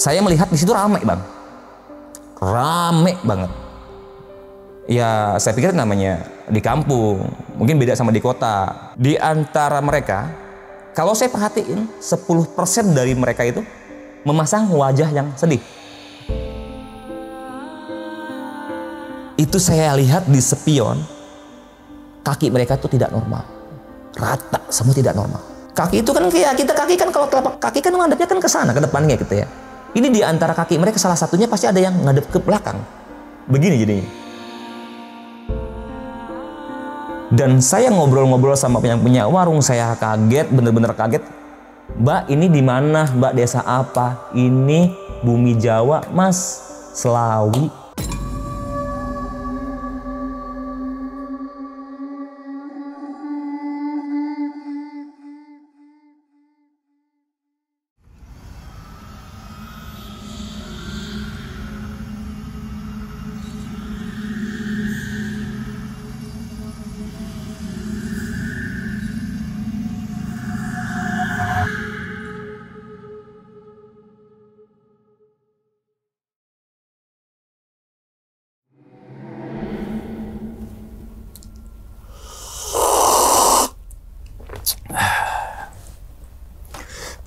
Saya melihat di situ ramai bang, ramai banget. Ya saya pikir namanya di kampung, mungkin beda sama di kota. Di antara mereka, kalau saya perhatiin 10% dari mereka itu memasang wajah yang sedih. Itu saya lihat di sepion, kaki mereka itu tidak normal. Rata, semua tidak normal. Kaki itu kan kayak kita kaki kan kalau telapak kaki kan menghadapnya kan ke sana ke depannya gitu ya. Ini di antara kaki mereka salah satunya pasti ada yang ngadep ke belakang. Begini jadinya. Dan saya ngobrol-ngobrol sama yang punya warung, saya kaget, bener-bener kaget. Mbak, ini di mana? Mbak, desa apa? Ini bumi Jawa, Mas. Selawi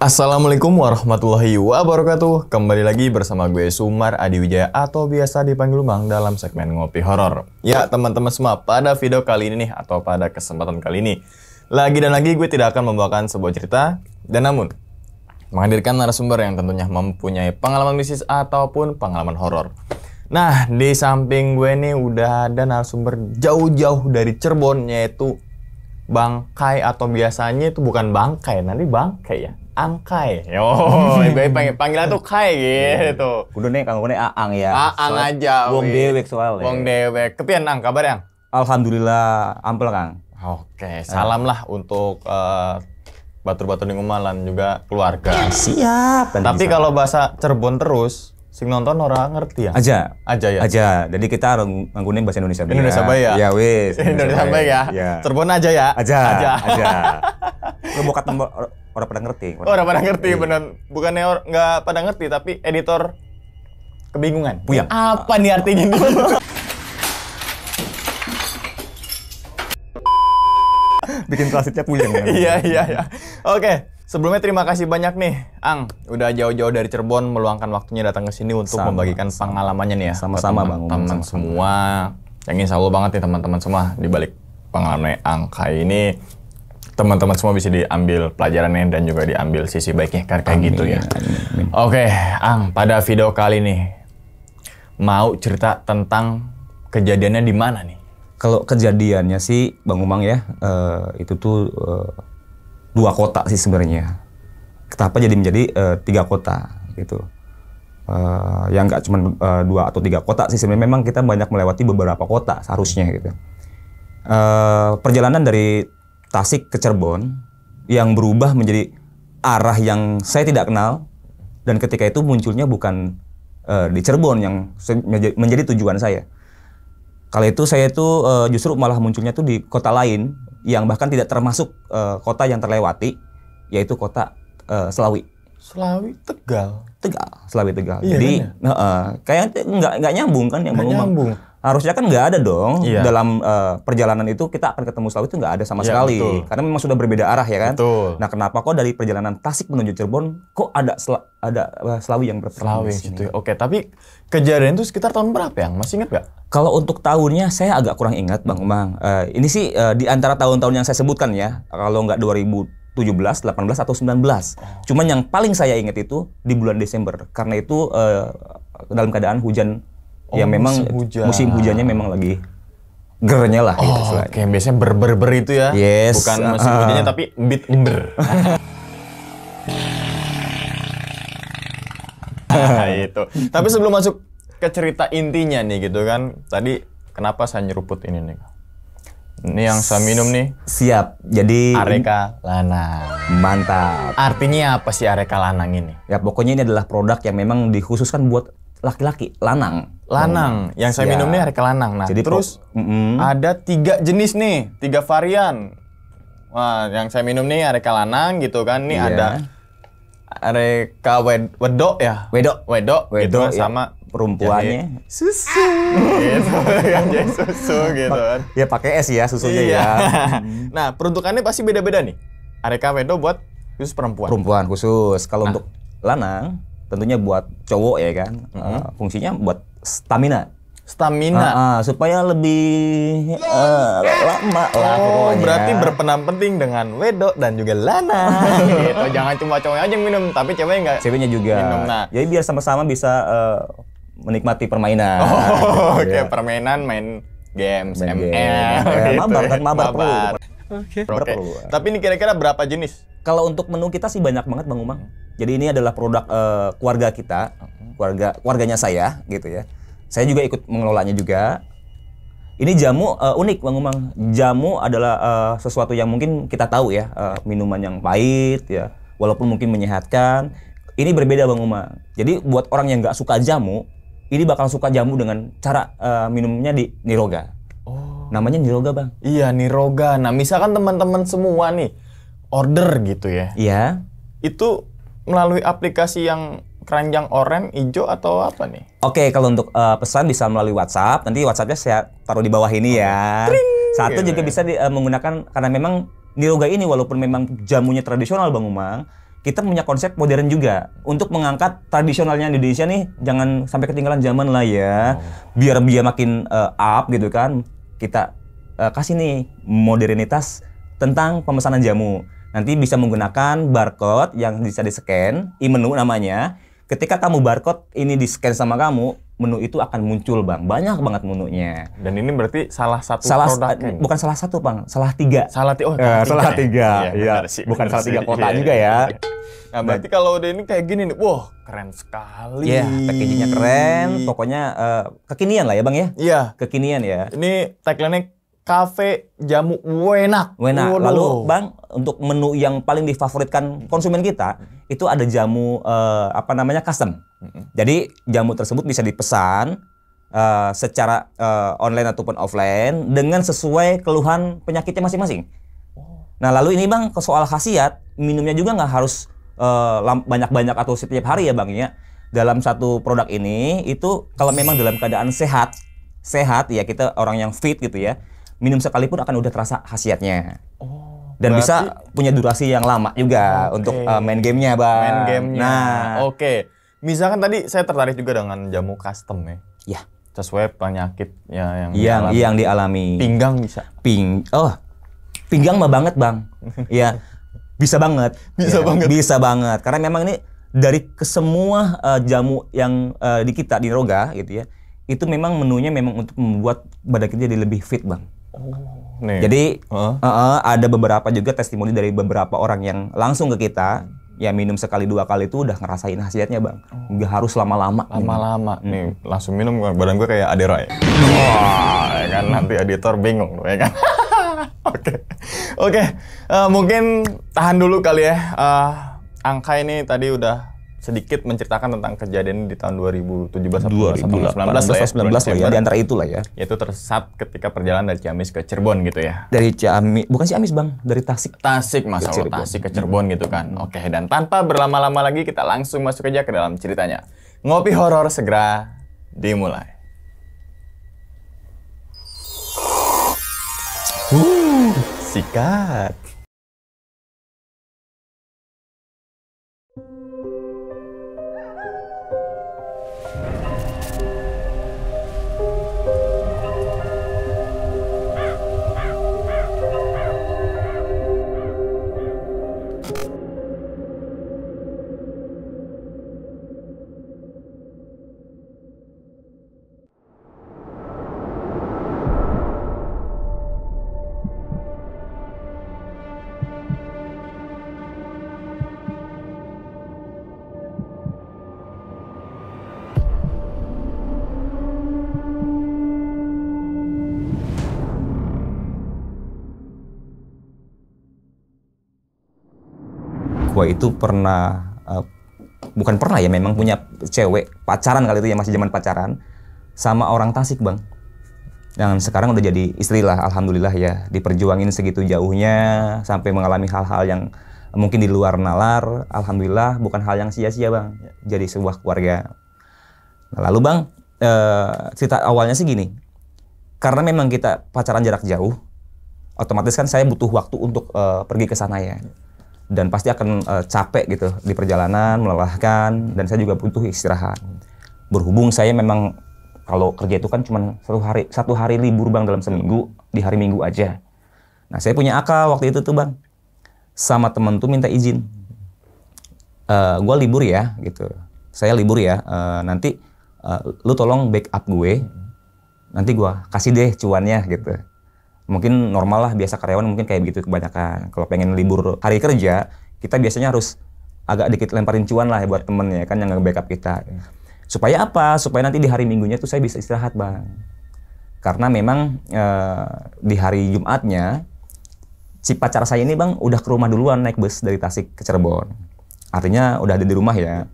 Assalamualaikum warahmatullahi wabarakatuh. Kembali lagi bersama gue Sumar Adiwijaya atau biasa dipanggil Bang dalam segmen ngopi horor. Ya, teman-teman semua, pada video kali ini nih atau pada kesempatan kali ini, lagi dan lagi gue tidak akan membawakan sebuah cerita dan namun menghadirkan narasumber yang tentunya mempunyai pengalaman bisnis ataupun pengalaman horor. Nah, di samping gue nih udah ada narasumber jauh-jauh dari Cirebon yaitu Bang Kai atau biasanya itu bukan Bang Kai nanti Bang Kai ya Angkai. Yo, hmm. baik panggilan tuh Kai gitu. Iya. Kudu nih kang kune Aang ya. Aang soal, aja. Wong dewek soalnya. Wong dewek. Kepian Ang kabar yang? Alhamdulillah ampel Kang. Oke, salam lah untuk uh, eh, batur-batur di Ngumalan juga keluarga. Siap. Tapi kalau bahasa Cirebon terus sing nonton orang ngerti ya. Aja. Aja ya. Aja. Jadi kita harus bahasa Indonesia. Indonesia bae ya. Ya wis. Indonesia bae ya. ya. Cirebon aja ya. Aja. Aja. aja. Lu mau ketemu orang pada ngerti. Orang, orang pada ngerti iya. benar. Bukannya nggak pada ngerti tapi editor kebingungan. Puyang. Apa nih artinya ini? Bikin klasitnya puyeng ya. iya iya iya. Oke. Sebelumnya terima kasih banyak nih, Ang. Udah jauh-jauh dari Cirebon meluangkan waktunya datang ke sini untuk sama, membagikan sama. pengalamannya nih ya. Sama-sama Bang. Teman semua. Yang insya Allah banget nih teman-teman semua di balik pengalaman Ang kali ini teman-teman semua bisa diambil pelajarannya dan juga diambil sisi baiknya kan kayak amin, gitu ya. Amin. Oke, Ang, pada video kali ini mau cerita tentang kejadiannya di mana nih? Kalau kejadiannya sih Bang Umang ya, uh, itu tuh uh, dua kota sih sebenarnya. Kenapa jadi menjadi uh, tiga kota gitu? Uh, yang nggak cuma uh, dua atau tiga kota sih sebenarnya memang kita banyak melewati beberapa kota seharusnya gitu. Uh, perjalanan dari Tasik ke Cirebon yang berubah menjadi arah yang saya tidak kenal dan ketika itu munculnya bukan uh, di Cirebon yang menjadi tujuan saya. Kali itu saya itu uh, justru malah munculnya tuh di kota lain yang bahkan tidak termasuk uh, kota yang terlewati yaitu kota uh, Selawi. Selawi Tegal. Tegal, Selawi Tegal. Iya, Jadi kan ya? uh, kayaknya nggak nggak nyambung kan yang nggak nyambung harusnya kan nggak ada dong iya. dalam uh, perjalanan itu kita akan ketemu selalu itu nggak ada sama ya, sekali betul. karena memang sudah berbeda arah ya kan. Betul. Nah kenapa kok dari perjalanan Tasik menuju Cirebon kok ada sel ada eh, Selawi yang berperan di Gitu. Oke tapi kejadian itu sekitar tahun berapa yang masih ingat nggak? Kalau untuk tahunnya saya agak kurang ingat bang Umang. Uh, ini sih uh, di antara tahun-tahun yang saya sebutkan ya kalau nggak 2000 17, 18 atau 19. Cuman yang paling saya ingat itu di bulan Desember karena itu uh, dalam keadaan hujan Ya, oh, ya memang musim, hujan. musim hujannya memang lagi gernya lah gitu, oh, gitu Oke, Kayak biasanya berberber -ber itu ya. Yes. Bukan ah. musim uh. hujannya tapi bit ber. nah, itu. Tapi sebelum masuk ke cerita intinya nih gitu kan. Tadi kenapa saya nyeruput ini nih? Ini yang saya minum nih. Siap. Jadi Areka Lanang. Mantap. Artinya apa sih Areka Lanang ini? Ya pokoknya ini adalah produk yang memang dikhususkan buat laki-laki lanang. Lanang, yang saya ya. minum ini air kelanang. Nah, Jadi terus mm -hmm. ada tiga jenis nih, tiga varian. Wah, yang saya minum nih air kelanang gitu kan. Nih yeah. ada Reka wed wedok ya? Wedok. Wedok, gitu wedok gitu, ya. sama perempuannya susu gitu yang jadi susu gitu kan ya pakai es ya susunya iya. ya nah peruntukannya pasti beda-beda nih Areka wedok buat khusus perempuan perempuan khusus kalau nah. untuk lanang tentunya buat cowok ya kan mm -hmm. uh, fungsinya buat stamina stamina uh, uh, supaya lebih uh, lama oh, lah pokoknya. berarti berperan penting dengan Wedok dan juga Lana gitu jangan cuma cowoknya aja yang minum tapi ceweknya enggak ceweknya juga minum nah jadi biar sama-sama bisa uh, menikmati permainan oh, gitu. oke okay. Iya. permainan main games main ML game. Eh, gitu. mabar ya. kan mabar, mabar. Oke, Okay. Okay. Tapi ini kira-kira berapa jenis kalau untuk menu kita sih banyak banget Bang Umang. Jadi ini adalah produk uh, keluarga kita, keluarga keluarganya saya gitu ya. Saya juga ikut mengelolanya juga. Ini jamu uh, unik Bang Umang. Jamu adalah uh, sesuatu yang mungkin kita tahu ya, uh, minuman yang pahit ya, walaupun mungkin menyehatkan. Ini berbeda Bang Umang. Jadi buat orang yang nggak suka jamu, ini bakal suka jamu dengan cara uh, minumnya di niroga. Oh. Namanya niroga, Bang. Iya, niroga. Nah, misalkan teman-teman semua nih order gitu ya. Iya. Itu melalui aplikasi yang keranjang oranye, hijau atau apa nih? Oke, okay, kalau untuk uh, pesan bisa melalui WhatsApp. Nanti WhatsAppnya saya taruh di bawah ini ya. Tring, Satu gitu juga ya. bisa di, uh, menggunakan karena memang niroga ini walaupun memang jamunya tradisional Bang Umang, kita punya konsep modern juga untuk mengangkat tradisionalnya Indonesia nih jangan sampai ketinggalan zaman lah ya oh. biar dia makin uh, up gitu kan kita uh, kasih nih modernitas tentang pemesanan jamu Nanti bisa menggunakan barcode yang bisa di-scan, e-menu namanya. Ketika kamu barcode ini di-scan sama kamu, menu itu akan muncul bang banyak banget menunya dan ini berarti salah satu salah produknya bukan salah satu bang salah tiga salah, tiga. oh, eh, salah tiga ya, ya. Sih, bukan salah tiga iya, kota ya, juga iya. ya, nah berarti kalau udah ini kayak gini nih wah keren sekali ya packagingnya keren pokoknya uh, kekinian lah ya bang ya iya kekinian ya ini tagline-nya Kafe Jamu wena, Enak. Lalu Bang, untuk menu yang paling difavoritkan konsumen kita itu ada jamu uh, apa namanya custom. Jadi jamu tersebut bisa dipesan uh, secara uh, online ataupun offline dengan sesuai keluhan penyakitnya masing-masing. Oh. Nah lalu ini Bang, ke soal khasiat minumnya juga nggak harus banyak-banyak atau setiap hari ya Bang ya. Dalam satu produk ini itu kalau memang dalam keadaan sehat, sehat ya kita orang yang fit gitu ya minum sekalipun akan udah terasa khasiatnya. Oh dan bisa punya durasi yang lama juga okay. untuk uh, main gamenya bang. Main gamenya. Nah, oke. Okay. Misalkan tadi saya tertarik juga dengan jamu custom ya. Iya. Ya. Sesuai penyakitnya yang yang dialami. yang dialami. Pinggang bisa. Ping, oh, pinggang mah banget bang. Ya, bisa banget. Bisa ya, banget. Bisa banget. Karena memang ini dari kesemua uh, eh, jamu yang uh, di kita di Roga gitu ya, itu memang menunya memang untuk membuat badan kita jadi lebih fit bang. Oh. Nih. Jadi uh. Uh, uh, ada beberapa juga testimoni dari beberapa orang yang langsung ke kita ya minum sekali dua kali itu udah ngerasain hasilnya bang oh. nggak harus lama-lama lama-lama gitu. nih langsung minum badan gue kayak Adera ya wah ya kan nanti editor bingung ya kan oke oke okay. okay. uh, eh, mungkin tahan dulu kali ya uh, angka ini tadi udah sedikit menceritakan tentang kejadian di tahun 2017 2019 19 lah ya, ya di antara itulah ya. Yaitu tersesat ketika perjalanan dari Ciamis ke Cirebon gitu ya. Dari Ciamis, bukan Ciamis Bang, dari Tasik. Tasik masa ke Tasik ke Cirebon gitu kan. Oke, dan tanpa berlama-lama lagi kita langsung masuk aja ke dalam ceritanya. Ngopi horor segera dimulai. Uh, sikat. gue itu pernah uh, bukan pernah ya memang punya cewek pacaran kali itu ya masih zaman pacaran sama orang Tasik bang dan sekarang udah jadi istri lah alhamdulillah ya diperjuangin segitu jauhnya sampai mengalami hal-hal yang mungkin di luar nalar alhamdulillah bukan hal yang sia-sia bang jadi sebuah keluarga nah, lalu bang uh, cerita awalnya sih gini karena memang kita pacaran jarak jauh otomatis kan saya butuh waktu untuk uh, pergi ke sana ya dan pasti akan uh, capek gitu di perjalanan, melelahkan dan saya juga butuh istirahat. Berhubung saya memang kalau kerja itu kan cuma satu hari satu hari libur bang dalam seminggu di hari minggu aja. Nah saya punya akal waktu itu tuh bang sama temen tuh minta izin. Uh, eh, gue libur ya gitu. Saya libur ya. Uh, nanti uh, lu tolong backup gue. Nanti gue kasih deh cuannya gitu mungkin normal lah biasa karyawan mungkin kayak begitu kebanyakan kalau pengen libur hari kerja kita biasanya harus agak dikit lemparin cuan lah buat temen ya kan yang nge-backup kita supaya apa supaya nanti di hari minggunya tuh saya bisa istirahat bang karena memang e, di hari Jumatnya si pacar saya ini bang udah ke rumah duluan naik bus dari Tasik ke Cirebon artinya udah ada di rumah ya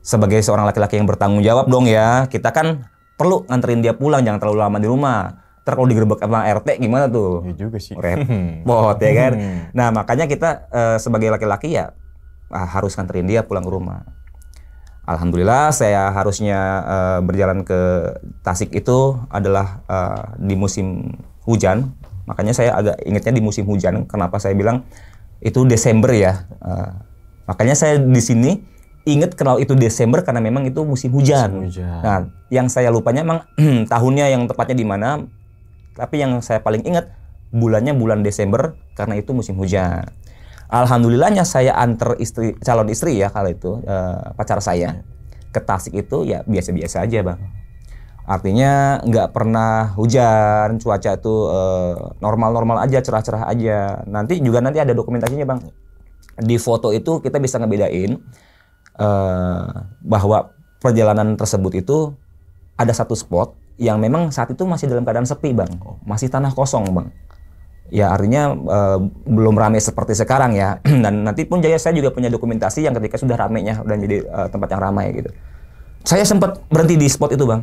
sebagai seorang laki-laki yang bertanggung jawab dong ya kita kan perlu nganterin dia pulang jangan terlalu lama di rumah Ntar kalau digerebek sama RT gimana tuh? Iya juga sih. Repot ya kan. Hmm. Nah makanya kita uh, sebagai laki-laki ya ah, harus nganterin dia pulang ke rumah. Alhamdulillah saya harusnya uh, berjalan ke Tasik itu adalah uh, di musim hujan. Makanya saya agak ingetnya di musim hujan. Kenapa saya bilang itu Desember ya? Uh, makanya saya di sini inget kenal itu Desember karena memang itu musim hujan. Musim hujan. Nah, yang saya lupanya emang tahunnya yang tepatnya di mana, tapi yang saya paling ingat bulannya bulan Desember karena itu musim hujan. Alhamdulillahnya saya antar istri calon istri ya kalau itu e, pacar saya ke Tasik itu ya biasa-biasa aja bang. Artinya nggak pernah hujan, cuaca itu eh, normal-normal aja, cerah-cerah aja. Nanti juga nanti ada dokumentasinya bang. Di foto itu kita bisa ngebedain e, bahwa perjalanan tersebut itu ada satu spot yang memang saat itu masih dalam keadaan sepi bang, masih tanah kosong bang. Ya artinya e, belum ramai seperti sekarang ya. Dan nanti pun Jaya saya juga punya dokumentasi yang ketika sudah ramainya dan jadi e, tempat yang ramai gitu. Saya sempat berhenti di spot itu bang,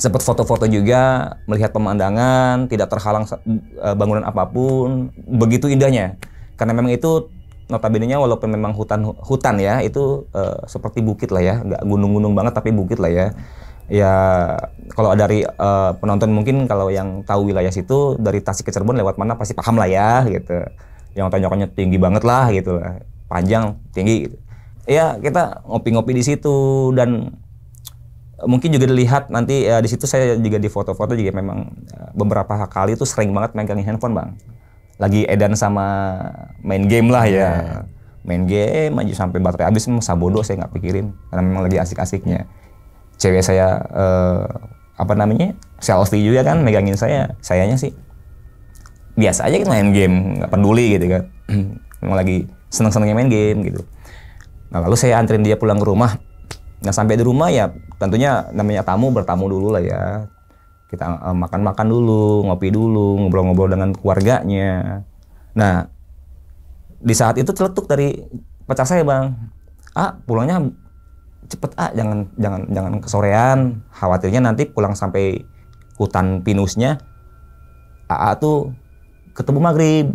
sempat foto-foto juga melihat pemandangan, tidak terhalang e, bangunan apapun, begitu indahnya. Karena memang itu notabene-nya walaupun memang hutan hutan ya itu uh, seperti bukit lah ya nggak gunung-gunung banget tapi bukit lah ya ya kalau dari uh, penonton mungkin kalau yang tahu wilayah situ dari Tasik ke Cirebon lewat mana pasti paham lah ya gitu yang tanjakannya tinggi banget lah gitu lah panjang tinggi gitu. ya kita ngopi-ngopi di situ dan eh, mungkin juga dilihat nanti ya, di situ saya juga di foto-foto juga memang eh, beberapa kali itu sering banget megangin handphone bang lagi edan sama main game lah ya iya. main game aja sampai baterai habis sabodo saya nggak pikirin karena memang lagi asik-asiknya cewek saya uh, apa namanya selfie juga kan megangin saya sayanya sih biasa aja main game nggak peduli gitu kan mau lagi seneng senengnya main game gitu nah lalu saya anterin dia pulang ke rumah nah sampai di rumah ya tentunya namanya tamu bertamu dulu lah ya kita eh, makan-makan dulu, ngopi dulu, ngobrol-ngobrol dengan keluarganya. Nah, di saat itu terletuk dari pacar saya bang, ah pulangnya cepet ah jangan jangan jangan kesorean khawatirnya nanti pulang sampai hutan pinusnya AA tuh ketemu maghrib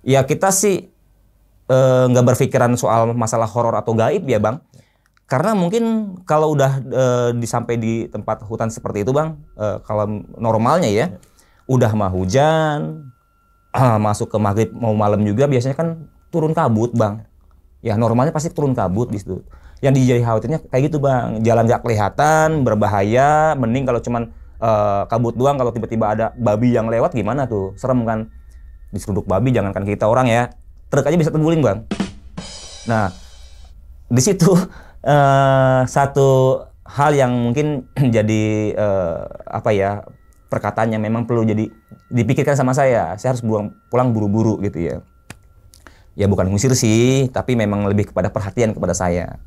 ya kita sih eh, nggak e, berpikiran soal masalah horor atau gaib ya bang karena mungkin kalau udah e, disampai di tempat hutan seperti itu bang e, kalau normalnya ya, udah mah hujan ah, masuk ke maghrib mau malam juga biasanya kan turun kabut bang ya normalnya pasti turun kabut di situ yang dijadi khawatirnya kayak gitu bang jalan gak kelihatan berbahaya mending kalau cuman uh, kabut doang kalau tiba-tiba ada babi yang lewat gimana tuh serem kan diseruduk babi jangankan kita orang ya truk aja bisa terguling bang nah di situ uh, satu hal yang mungkin jadi uh, apa ya perkataannya memang perlu jadi dipikirkan sama saya saya harus buang pulang buru-buru gitu ya ya bukan ngusir sih tapi memang lebih kepada perhatian kepada saya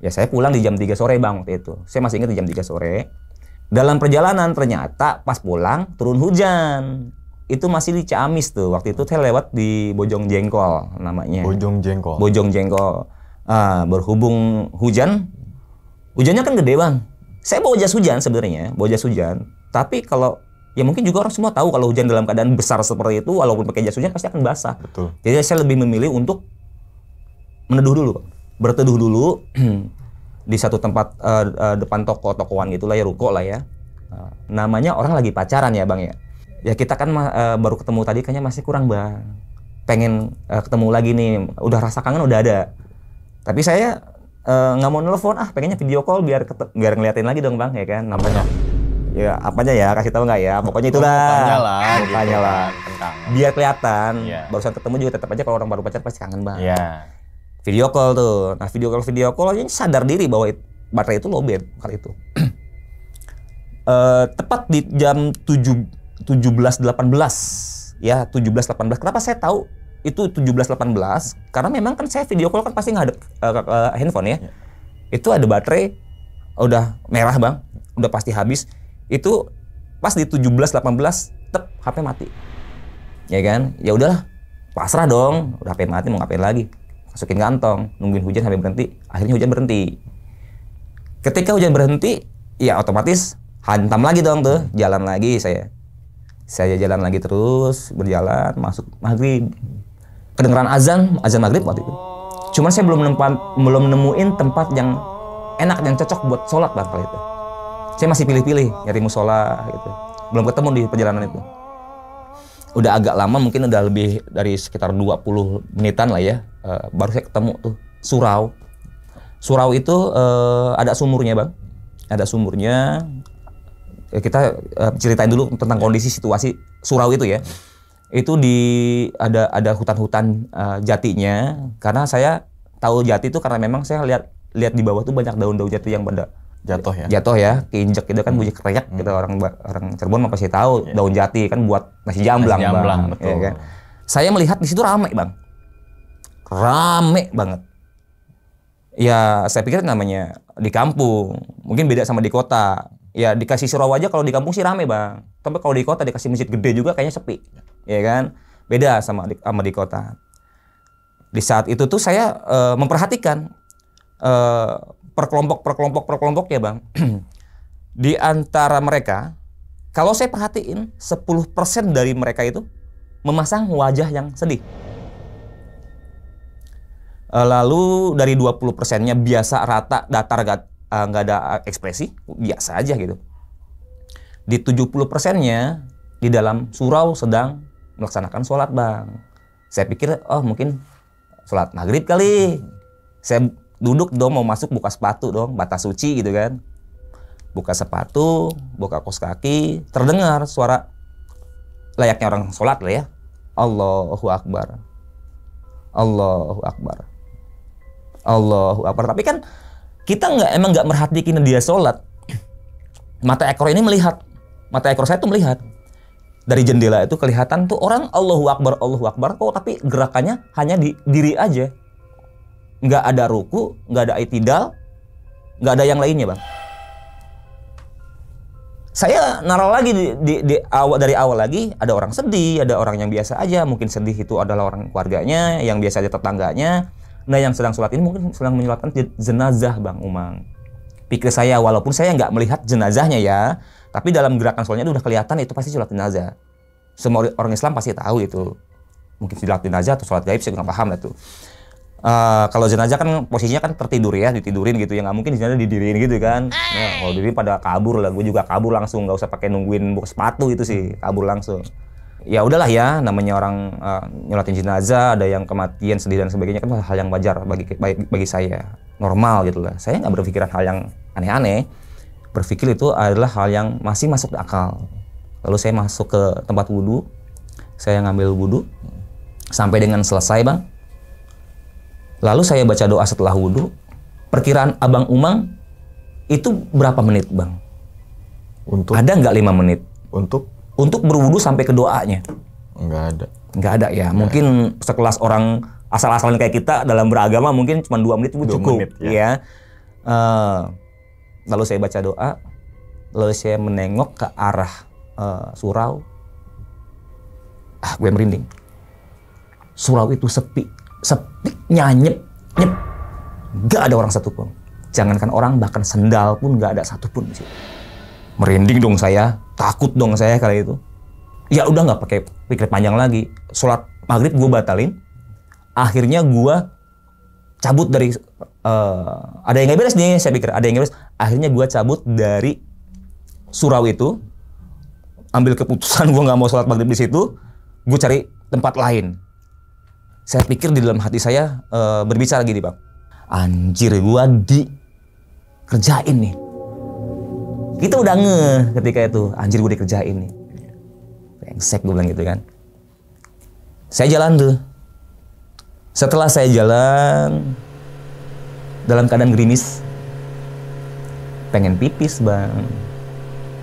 Ya saya pulang di jam 3 sore bang waktu itu. Saya masih ingat di jam 3 sore. Dalam perjalanan ternyata pas pulang turun hujan. Itu masih di Ciamis tuh. Waktu itu saya lewat di Bojong Jengkol namanya. Bojong Jengkol. Bojong Jengkol. Uh, berhubung hujan, hujannya kan gede bang. Saya bawa jas hujan sebenarnya, bawa jas hujan. Tapi kalau ya mungkin juga orang semua tahu kalau hujan dalam keadaan besar seperti itu, walaupun pakai jas hujan pasti akan basah. Betul. Jadi saya lebih memilih untuk meneduh dulu, Pak berteduh dulu hmm. di satu tempat uh, uh, depan toko tokoan gitulah ya ruko lah ya uh, namanya orang lagi pacaran ya bang ya ya kita kan uh, baru ketemu tadi kayaknya masih kurang bang pengen uh, ketemu lagi nih udah rasa kangen udah ada tapi saya nggak uh, mau nelfon ah pengennya video call biar biar ngeliatin lagi dong bang ya kan namanya ya apanya ya kasih tahu nggak ya pokoknya itulah lah tanya lah gitu. biar kelihatan yeah. barusan ketemu juga tetap aja kalau orang baru pacar pasti kangen banget yeah video call tuh. Nah video call video call aja sadar diri bahwa it, baterai itu low bed kali itu. uh, tepat di jam tujuh tujuh belas delapan belas ya tujuh belas delapan belas. Kenapa saya tahu itu tujuh belas delapan belas? Karena memang kan saya video call kan pasti ada uh, uh, handphone ya. Yeah. Itu ada baterai udah merah bang, udah pasti habis. Itu pas di tujuh belas delapan belas, tep HP mati. Ya kan? Ya udahlah, pasrah dong, udah HP mati mau ngapain lagi masukin kantong nungguin hujan sampai berhenti akhirnya hujan berhenti ketika hujan berhenti ya otomatis hantam lagi dong tuh jalan lagi saya saya jalan lagi terus berjalan masuk maghrib kedengeran azan azan maghrib waktu itu cuman saya belum nempat, belum nemuin tempat yang enak yang cocok buat sholat bang itu saya masih pilih-pilih nyari musola gitu belum ketemu di perjalanan itu udah agak lama mungkin udah lebih dari sekitar 20 menitan lah ya Eh, baru saya ketemu tuh surau. Surau itu uh, ada sumurnya bang, ada sumurnya. Ya, kita uh, ceritain dulu tentang kondisi situasi surau itu ya. Itu di ada ada hutan-hutan uh, jatinya. Karena saya tahu jati itu karena memang saya lihat lihat di bawah tuh banyak daun-daun jati yang benda jatuh ya jatuh ya keinjek gitu kan bujuk bunyi hmm. gitu orang orang Cirebon mah pasti tahu yeah. daun jati kan buat nasi jamblang, nasi jamblang bang. Iya betul. Ya, kan? saya melihat di situ ramai bang rame banget. Ya saya pikir namanya di kampung, mungkin beda sama di kota. Ya dikasih surau aja kalau di kampung sih rame bang. Tapi kalau di kota dikasih masjid gede juga kayaknya sepi, ya kan? Beda sama di, sama di kota. Di saat itu tuh saya e, memperhatikan e, eh, per kelompok per kelompok per kelompok ya bang. di antara mereka, kalau saya perhatiin 10% dari mereka itu memasang wajah yang sedih. Eh, lalu dari 20 persennya biasa rata datar gak, eh, nggak ada ekspresi biasa aja gitu di 70 persennya di dalam surau sedang melaksanakan sholat bang saya pikir oh mungkin sholat maghrib kali saya duduk dong mau masuk buka sepatu dong batas suci gitu kan buka sepatu buka kos kaki terdengar suara layaknya orang sholat lah ya Allahu Akbar Allahu Akbar Allahu Akbar. Tapi kan kita nggak emang nggak merhatiin dia sholat. Mata ekor ini melihat, mata ekor saya tuh melihat dari jendela itu kelihatan tuh orang Allahu Akbar Allahu Akbar kok oh, tapi gerakannya hanya di diri aja nggak ada ruku nggak ada itidal nggak ada yang lainnya bang saya naro lagi di, di, di awal dari awal lagi ada orang sedih ada orang yang biasa aja mungkin sedih itu adalah orang keluarganya yang biasa aja tetangganya Nah yang sedang sholat ini mungkin sedang menyolatkan jenazah Bang Umang. Pikir saya walaupun saya nggak melihat jenazahnya ya, tapi dalam gerakan sholatnya itu udah kelihatan itu pasti sholat jenazah. Semua orang Islam pasti tahu itu. Mungkin sholat jenazah atau sholat gaib saya nggak paham lah itu. Uh, kalau jenazah kan posisinya kan tertidur ya, ditidurin gitu ya nggak mungkin jenazah didiriin gitu kan. Nah, kalau diri pada kabur lah, gue juga kabur langsung nggak usah pakai nungguin buka sepatu itu sih, kabur langsung ya udahlah ya namanya orang uh, nyolatin jenazah ada yang kematian sedih dan sebagainya kan hal yang wajar bagi bagi, saya normal gitu lah saya nggak berpikiran hal yang aneh-aneh berpikir itu adalah hal yang masih masuk akal lalu saya masuk ke tempat wudhu saya ngambil wudhu sampai dengan selesai bang lalu saya baca doa setelah wudhu perkiraan abang umang itu berapa menit bang untuk ada nggak lima menit untuk untuk berwudu sampai ke doanya? Enggak ada. Enggak ada ya. Nggak mungkin ada. sekelas orang asal-asalan kayak kita dalam beragama mungkin cuma dua menit itu cukup menit, ya. ya. Uh, lalu saya baca doa, lalu saya menengok ke arah uh, surau. Ah, gue merinding. Surau itu sepi, sepi nyanyep, nyep. Gak ada orang satupun. Jangankan orang, bahkan sendal pun gak ada satupun di Merinding dong saya, takut dong saya kali itu ya udah nggak pakai pikir panjang lagi sholat maghrib gue batalin akhirnya gue cabut dari uh, ada yang nggak beres nih saya pikir ada yang nggak beres akhirnya gue cabut dari surau itu ambil keputusan gue nggak mau sholat maghrib di situ gue cari tempat lain saya pikir di dalam hati saya uh, berbicara gini bang anjir gue di dikerjain nih itu udah nge ketika itu, anjir gue dikerjain nih. pengsek gue bilang gitu kan. Saya jalan tuh. Setelah saya jalan dalam keadaan gerimis, pengen pipis bang,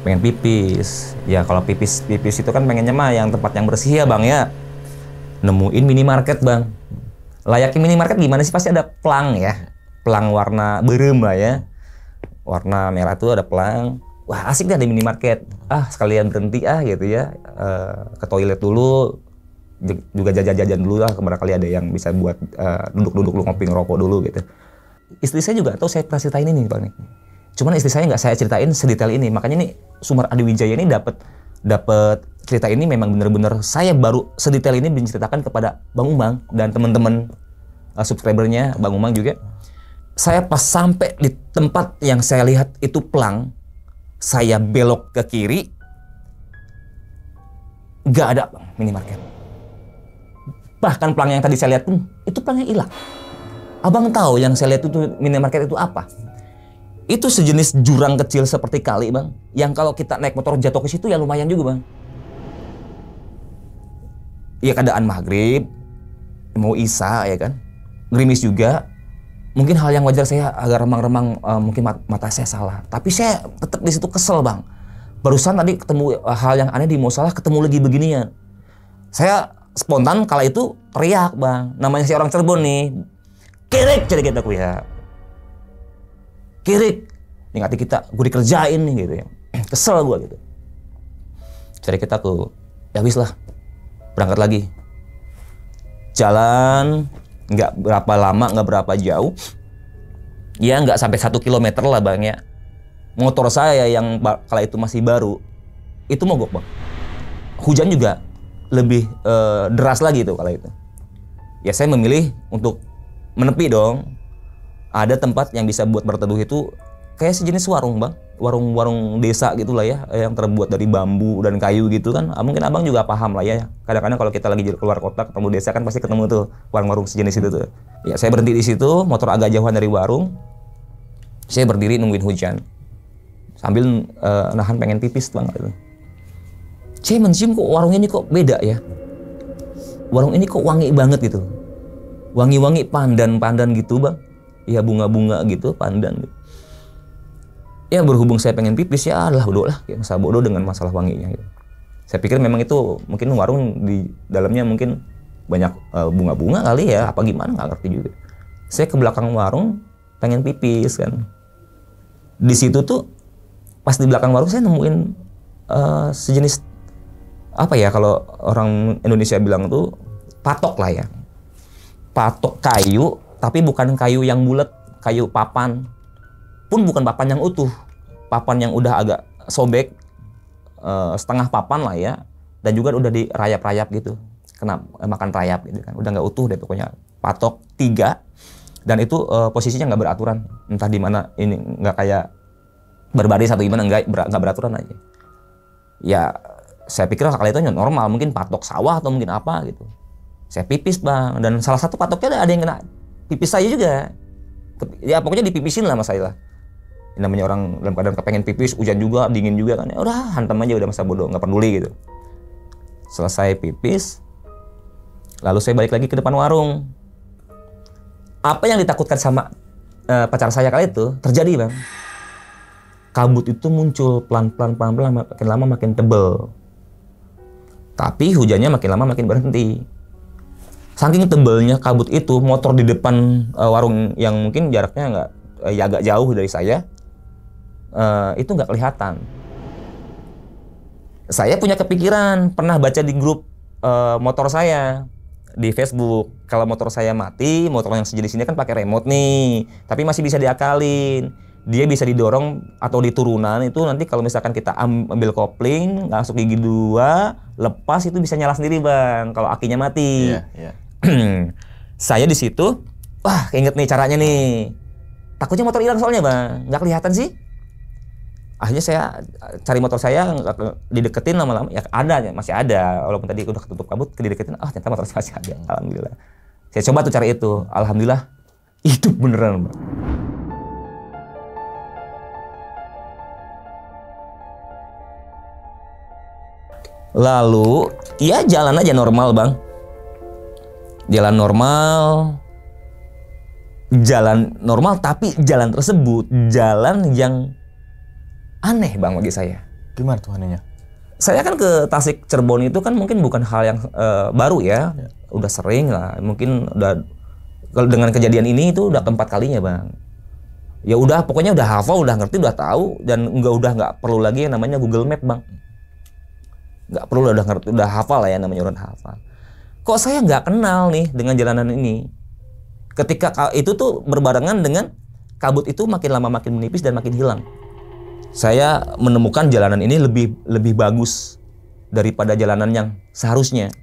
pengen pipis. Ya kalau pipis pipis itu kan pengennya mah yang tempat yang bersih ya bang ya. Nemuin minimarket bang. Layaknya minimarket gimana sih pasti ada pelang ya, pelang warna berem lah ya warna merah tuh ada pelang wah asik deh di minimarket ah sekalian berhenti ah gitu ya uh, ke toilet dulu juga jajan-jajan dulu lah kali ada yang bisa buat eh, duduk-duduk uh, lu ngopi ngerokok dulu gitu istri saya juga tahu saya pernah ceritain ini bang nih cuman istri saya nggak saya ceritain sedetail ini makanya ini Sumar Adi Wijaya ini dapat dapat cerita ini memang benar-benar saya baru sedetail ini menceritakan kepada Bang Umang dan teman-teman uh, subscribernya Bang Umang juga saya pas sampai di tempat yang saya lihat itu pelang saya belok ke kiri, nggak ada bang minimarket. Bahkan pelang yang tadi saya lihat pun itu plangnya hilang. Abang tahu yang saya lihat itu minimarket itu apa? Itu sejenis jurang kecil seperti kali bang, yang kalau kita naik motor jatuh ke situ ya lumayan juga bang. Iya keadaan maghrib, mau isa ya kan, gerimis juga, mungkin hal yang wajar saya agak remang-remang uh, mungkin mat mata saya salah tapi saya tetap di situ kesel bang barusan tadi ketemu uh, hal yang aneh di musola ketemu lagi beginian saya spontan kala itu teriak bang namanya si orang Cirebon nih kirik jadi kita ya kirik nih kita gue dikerjain nih gitu ya kesel gue gitu cari kita aku ya wis lah berangkat lagi jalan nggak berapa lama nggak berapa jauh ya nggak sampai satu kilometer lah bang ya motor saya yang kala itu masih baru itu mogok bang hujan juga lebih uh, deras lagi itu kala itu ya saya memilih untuk menepi dong ada tempat yang bisa buat berteduh itu kayak sejenis warung bang warung-warung desa gitulah ya eh, yang terbuat dari bambu dan kayu gitu kan ah, mungkin abang juga paham lah ya kadang-kadang kalau kita lagi keluar kota ketemu desa kan pasti ketemu tuh warung-warung sejenis itu tuh ya saya berhenti di situ motor agak jauhan dari warung saya berdiri nungguin hujan sambil uh, nahan pengen pipis bang itu saya mencium kok warung ini kok beda ya warung ini kok wangi banget gitu wangi-wangi pandan-pandan gitu bang ya bunga-bunga gitu pandan gitu ya berhubung saya pengen pipis ya lah bodoh lah ya, masa bodoh dengan masalah wanginya gitu. saya pikir memang itu mungkin warung di dalamnya mungkin banyak bunga eh, bunga-bunga kali ya apa gimana nggak ngerti juga saya ke belakang warung pengen pipis kan di situ tuh pas di belakang warung saya nemuin uh, sejenis apa ya kalau orang Indonesia bilang tuh patok lah ya patok kayu tapi bukan kayu yang bulat kayu papan pun bukan papan yang utuh papan yang udah agak sobek eh, setengah papan lah ya dan juga udah di rayap-rayap gitu kena eh, makan rayap gitu kan udah nggak utuh deh pokoknya patok tiga dan itu uh, posisinya nggak beraturan entah di mana ini nggak kayak berbaris atau gimana nggak nggak beraturan aja ya saya pikir kalau itu normal mungkin patok sawah atau mungkin apa gitu saya pipis bang dan salah satu patoknya ada yang kena pipis saya juga ya pokoknya dipipisin lah mas saya lah namanya orang dalam keadaan kepengen pipis hujan juga dingin juga kan ya udah hantam aja udah masa bodoh nggak peduli gitu selesai pipis lalu saya balik lagi ke depan warung apa yang ditakutkan sama uh, pacar saya kali itu terjadi bang kabut itu muncul pelan-pelan pelan-pelan makin lama makin tebel tapi hujannya makin lama makin berhenti saking tebelnya kabut itu motor di depan uh, warung yang mungkin jaraknya nggak eh, ya agak jauh dari saya uh, itu nggak kelihatan. Saya punya kepikiran, pernah baca di grup uh, motor saya di Facebook, kalau motor saya mati, motor yang sejenis ini kan pakai remote nih, tapi masih bisa diakalin. Dia bisa didorong atau diturunan itu nanti kalau misalkan kita ambil kopling, masuk gigi dua, lepas itu bisa nyala sendiri bang, kalau akinya mati. Yeah, iya, iya. yeah. saya di situ, wah inget nih caranya nih. Takutnya motor hilang soalnya bang, nggak kelihatan sih akhirnya saya cari motor saya dideketin lama-lama ya ada ya masih ada walaupun tadi udah ketutup kabut kedideketin ah oh, ternyata motor saya masih ada hmm. alhamdulillah saya coba tuh cari itu alhamdulillah hidup beneran lalu ya jalan aja normal bang jalan normal jalan normal tapi jalan tersebut jalan yang aneh bang bagi saya. Gimana tuh anehnya? Saya kan ke Tasik Cirebon itu kan mungkin bukan hal yang uh, baru ya. ya, udah sering lah, mungkin udah dengan kejadian ini itu udah keempat kalinya bang. Ya udah, pokoknya udah hafal, udah ngerti, udah tahu, dan nggak udah nggak perlu lagi yang namanya Google Map bang. Nggak perlu udah ngerti, udah hafal lah ya namanya orang hafal. Kok saya nggak kenal nih dengan jalanan ini? Ketika itu tuh berbarengan dengan kabut itu makin lama makin menipis dan makin hilang saya menemukan jalanan ini lebih lebih bagus daripada jalanan yang seharusnya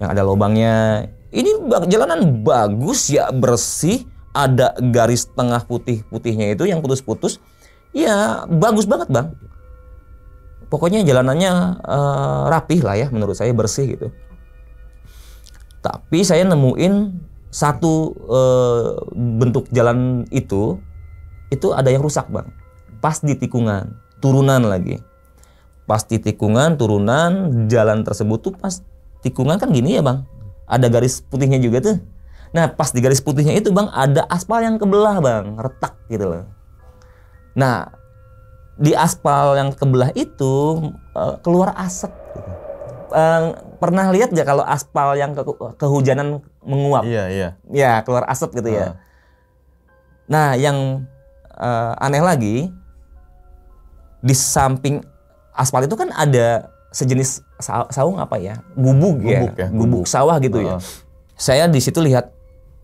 yang ada lubangnya ini jalanan bagus ya bersih ada garis tengah putih putihnya itu yang putus-putus ya bagus banget bang pokoknya jalanannya uh, rapih lah ya menurut saya bersih gitu tapi saya nemuin satu uh, bentuk jalan itu itu ada yang rusak bang pas di tikungan, turunan lagi. Pas di tikungan, turunan, jalan tersebut tuh pas tikungan kan gini ya bang. Ada garis putihnya juga tuh. Nah pas di garis putihnya itu bang ada aspal yang kebelah bang, retak gitu loh. Nah di aspal yang kebelah itu eh, keluar asap gitu. Pernah lihat gak kalau aspal yang ke kehujanan menguap? Iya, iya. Ya, keluar asap gitu uh. ya. Ah. Nah, yang uh, aneh lagi, di samping aspal itu kan ada sejenis saung apa ya gubuk, ya, ya. Gubuk. gubuk sawah gitu uh. ya saya di situ lihat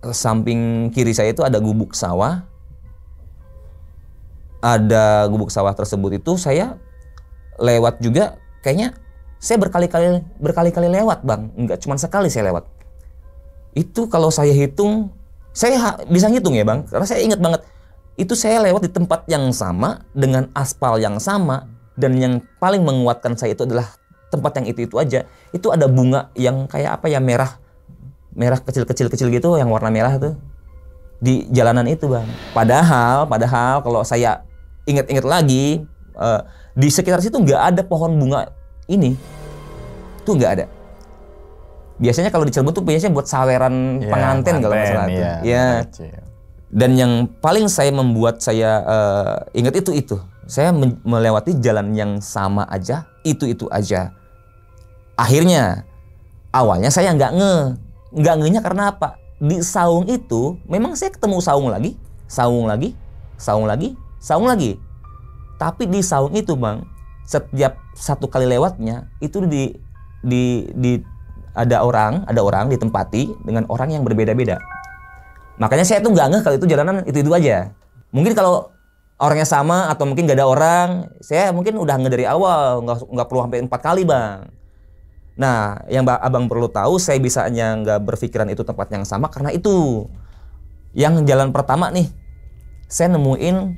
eh, samping kiri saya itu ada gubuk sawah ada gubuk sawah tersebut itu saya lewat juga kayaknya saya berkali-kali berkali-kali lewat bang nggak cuma sekali saya lewat itu kalau saya hitung saya bisa ngitung ya bang karena saya ingat banget itu saya lewat di tempat yang sama dengan aspal yang sama dan yang paling menguatkan saya itu adalah tempat yang itu itu aja itu ada bunga yang kayak apa ya merah merah kecil kecil kecil gitu yang warna merah tuh di jalanan itu bang padahal padahal kalau saya inget-inget lagi uh, di sekitar situ nggak ada pohon bunga ini tuh nggak ada biasanya kalau di Cirebon tuh biasanya buat saweran yeah, pengantin kalau nggak yeah, ya iya. Dan yang paling saya membuat saya uh, ingat itu itu. Saya melewati jalan yang sama aja, itu-itu aja. Akhirnya, awalnya saya nggak nge. Nggak ngenya karena apa? Di saung itu, memang saya ketemu saung lagi, saung lagi, saung lagi, saung lagi. Tapi di saung itu bang, setiap satu kali lewatnya, itu di, di, di ada orang, ada orang ditempati dengan orang yang berbeda-beda. Makanya saya tuh nggak ngeh kalau itu jalanan itu-itu aja. Mungkin kalau orangnya sama atau mungkin gak ada orang, saya mungkin udah ngeh dari awal, nggak nggak perlu sampai empat kali bang. Nah, yang abang perlu tahu, saya bisanya nggak berpikiran itu tempat yang sama karena itu. Yang jalan pertama nih, saya nemuin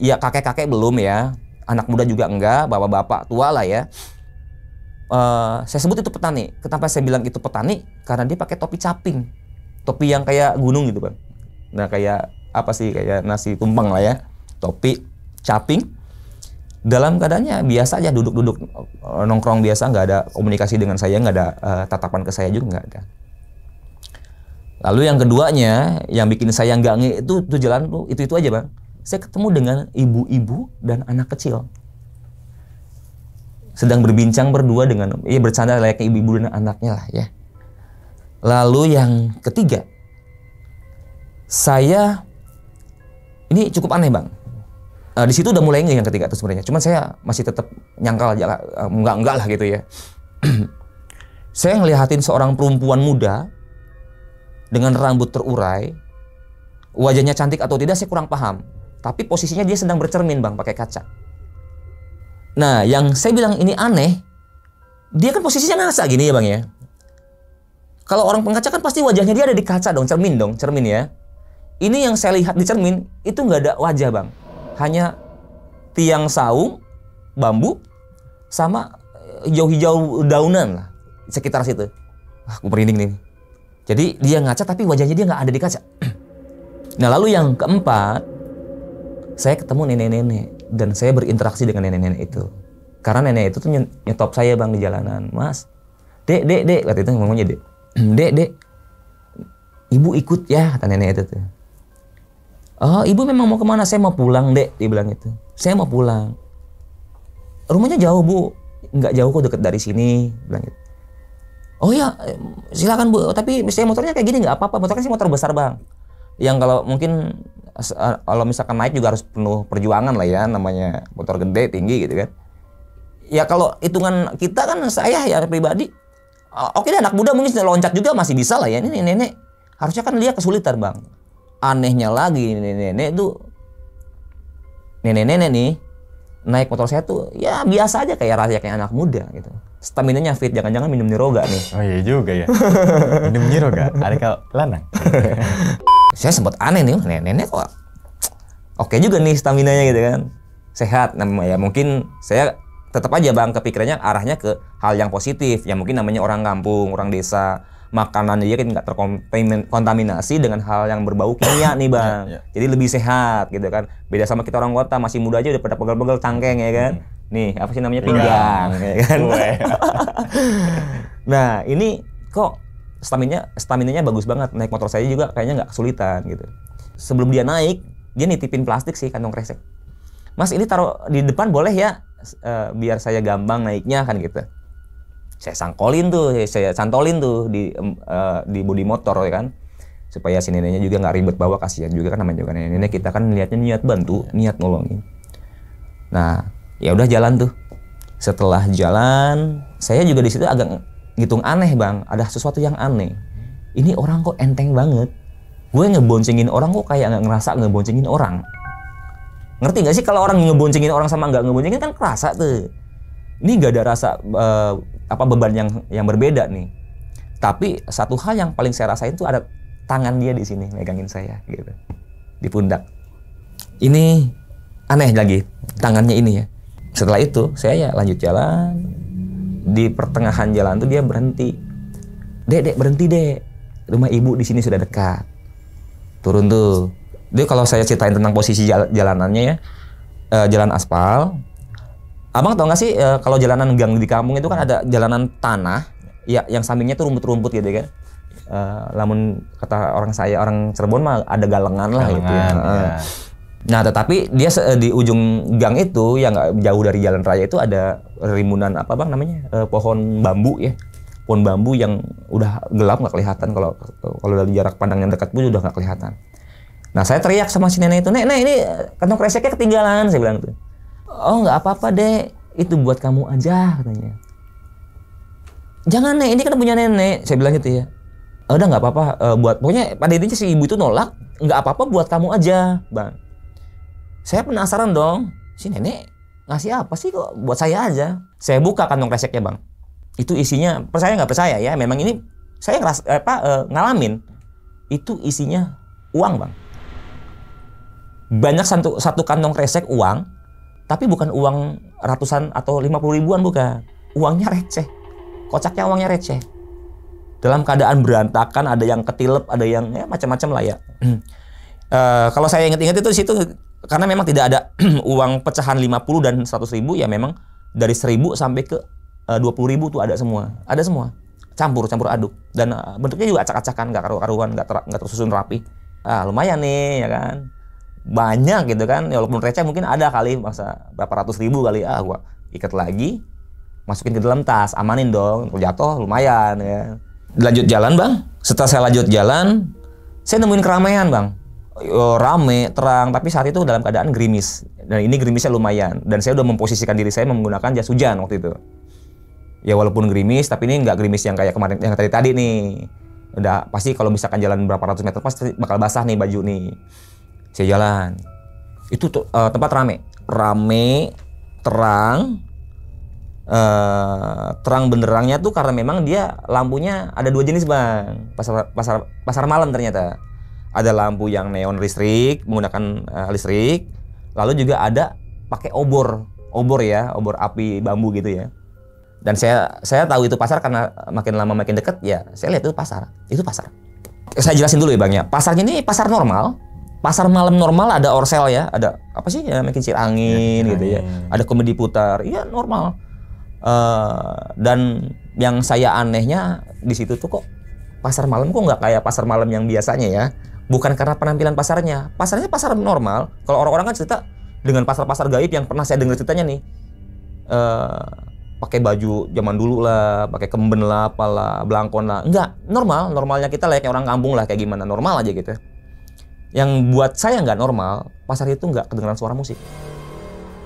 ya kakek-kakek belum ya, anak muda juga enggak, bapak-bapak tua lah ya. Uh, saya sebut itu petani. Kenapa saya bilang itu petani? Karena dia pakai topi caping topi yang kayak gunung gitu kan nah kayak apa sih kayak nasi tumpeng lah ya topi caping dalam keadaannya biasa aja duduk-duduk nongkrong biasa nggak ada komunikasi dengan saya nggak ada uh, tatapan ke saya juga nggak ada lalu yang keduanya yang bikin saya nggak nge itu itu jalan tuh itu itu aja bang saya ketemu dengan ibu-ibu dan anak kecil sedang berbincang berdua dengan ya bercanda layaknya ibu-ibu dan anaknya lah ya Lalu yang ketiga, saya ini cukup aneh bang. Uh, di situ udah mulai yang ketiga itu sebenarnya. Cuman saya masih tetap nyangkal aja eh, enggak lah gitu ya. saya ngelihatin seorang perempuan muda dengan rambut terurai, wajahnya cantik atau tidak saya kurang paham. Tapi posisinya dia sedang bercermin bang pakai kaca. Nah yang saya bilang ini aneh, dia kan posisinya nasa gini ya bang ya. Kalau orang pengaca kan pasti wajahnya dia ada di kaca dong, cermin dong, cermin ya. Ini yang saya lihat di cermin itu nggak ada wajah bang, hanya tiang saung, bambu, sama eh, hijau-hijau daunan lah sekitar situ. Wah, aku merinding nih. Jadi dia ngaca tapi wajahnya dia nggak ada di kaca. nah lalu yang keempat, saya ketemu nenek-nenek dan saya berinteraksi dengan nenek-nenek itu. Karena nenek itu tuh nyetop saya bang di jalanan, mas. Dek, dek, dek, waktu itu ngomongnya dek dek dek ibu ikut ya kata nenek itu tuh oh ibu memang mau kemana saya mau pulang dek dia bilang itu saya mau pulang rumahnya jauh bu nggak jauh kok deket dari sini bilang gitu oh ya silakan bu tapi misalnya motornya kayak gini nggak apa-apa motornya sih motor besar bang yang kalau mungkin kalau misalkan naik juga harus penuh perjuangan lah ya namanya motor gede tinggi gitu kan ya kalau hitungan kita kan saya ya pribadi Ah, oke okay, anak muda mungkin loncat juga masih bisa lah ya. Ini nenek-nenek harusnya kan dia kesulitan bang. Anehnya lagi nenek-nenek tuh nenek-nenek nih naik motor saya tuh ya biasa aja kayak kayak anak muda gitu. Stamina-nya fit, jangan-jangan minum niroga nih. Oh iya juga ya. minum niroga, ada kau lanang. saya sempat aneh nih, nenek-nenek kok oke okay juga nih stamina-nya gitu kan. Sehat, Namanya ya mungkin saya tetap aja bang kepikirannya arahnya ke hal yang positif yang mungkin namanya orang kampung orang desa makanan dia kan nggak terkontaminasi dengan hal yang berbau kimia nih ya, bang yeah, yeah. jadi lebih sehat gitu kan beda sama kita orang kota masih muda aja udah pada pegel-pegel cangkeng ya kan mm. nih apa sih namanya iya. pinggang ya kan nah ini kok stamina stamina-nya bagus banget naik motor saya juga kayaknya nggak kesulitan gitu sebelum dia naik dia nitipin plastik sih kantong kresek mas ini taruh di depan boleh ya uh, biar saya gampang naiknya kan gitu saya sangkolin tuh saya, santolin tuh di uh, di bodi motor ya kan supaya si neneknya juga nggak ribet bawa kasihan juga kan namanya juga nenek-nenek kita kan niatnya niat bantu iya. niat nolongin nah ya udah jalan tuh setelah jalan saya juga di situ agak ngitung aneh bang ada sesuatu yang aneh ini orang kok enteng banget gue ngeboncengin orang kok kayak nggak ngerasa ngeboncengin orang Ngerti nggak sih kalau orang ngeboncengin orang sama nggak ngeboncengin kan kerasa tuh. Ini nggak ada rasa uh, apa beban yang yang berbeda nih. Tapi satu hal yang paling saya rasain tuh ada tangan dia di sini megangin saya gitu di pundak. Ini aneh lagi tangannya ini ya. Setelah itu saya ya lanjut jalan. Di pertengahan jalan tuh dia berhenti. Dek, dek berhenti dek. Rumah ibu di sini sudah dekat. Turun tuh jadi kalau saya ceritain tentang posisi jal jalanannya ya, e, jalan aspal. Abang tau gak sih e, kalau jalanan gang di kampung itu kan ada jalanan tanah, ya yang sampingnya tuh rumput-rumput gitu kan. E, eh, namun kata orang saya orang Cirebon mah ada galengan lah galengan, gitu ya. ya. Nah tetapi dia di ujung gang itu yang jauh dari jalan raya itu ada rimbunan apa bang namanya e, pohon bambu ya pohon bambu yang udah gelap nggak kelihatan kalau kalau dari jarak pandang yang dekat pun udah nggak kelihatan. Nah saya teriak sama si nenek itu, nenek ini kantong kreseknya ketinggalan, saya bilang tuh. Gitu. Oh nggak apa-apa deh, itu buat kamu aja katanya. Jangan nenek ini kan punya nenek, saya bilang gitu ya. Oh, udah nggak apa-apa, e, buat pokoknya pada intinya si ibu itu nolak, nggak apa-apa buat kamu aja, bang. Saya penasaran dong, si nenek ngasih apa sih kok buat saya aja? Saya buka kantong kreseknya bang. Itu isinya, percaya nggak percaya ya, memang ini saya ngeras, apa, e, ngalamin. Itu isinya uang bang banyak satu, satu kantong kresek uang, tapi bukan uang ratusan atau lima puluh ribuan bukan. Uangnya receh. Kocaknya uangnya receh. Dalam keadaan berantakan, ada yang ketilep, ada yang ya, macam-macam lah ya. uh, kalau saya ingat-ingat itu situ karena memang tidak ada uang pecahan lima puluh dan seratus ribu ya memang dari seribu sampai ke eh, dua puluh ribu tuh ada semua ada semua campur campur aduk dan eh, bentuknya juga acak-acakan nggak karuan nggak ter tersusun rapi ah lumayan nih ya kan banyak gitu kan ya walaupun receh mungkin ada kali masa berapa ratus ribu kali ah gua ikat lagi masukin ke dalam tas amanin dong jatuh lumayan ya lanjut jalan bang setelah saya lanjut jalan saya nemuin keramaian bang oh, rame terang tapi saat itu dalam keadaan gerimis dan ini gerimisnya lumayan dan saya udah memposisikan diri saya menggunakan jas hujan waktu itu ya walaupun gerimis tapi ini nggak gerimis yang kayak kemarin yang tadi tadi nih udah pasti kalau misalkan jalan berapa ratus meter pasti bakal basah nih baju nih saya jalan itu uh, tempat rame rame terang uh, terang benderangnya tuh karena memang dia lampunya ada dua jenis bang pasar pasar pasar malam ternyata ada lampu yang neon listrik menggunakan uh, listrik lalu juga ada pakai obor obor ya obor api bambu gitu ya dan saya saya tahu itu pasar karena makin lama makin deket ya saya lihat itu pasar itu pasar saya jelasin dulu ya bang ya pasarnya ini pasar normal pasar malam normal ada Orsel ya, ada apa sih ya namanya kincir angin ya, gitu ya. Ada komedi putar, iya normal. Uh, dan yang saya anehnya di situ tuh kok pasar malam kok nggak kayak pasar malam yang biasanya ya. Bukan karena penampilan pasarnya, pasarnya pasar normal. Kalau orang-orang kan cerita dengan pasar-pasar gaib yang pernah saya dengar ceritanya nih, uh, pakai baju zaman dulu lah, pakai kemben lah, apalah, belangkon lah, enggak normal, normalnya kita lah kayak orang kampung lah kayak gimana normal aja gitu yang buat saya nggak normal pasar itu nggak kedengeran suara musik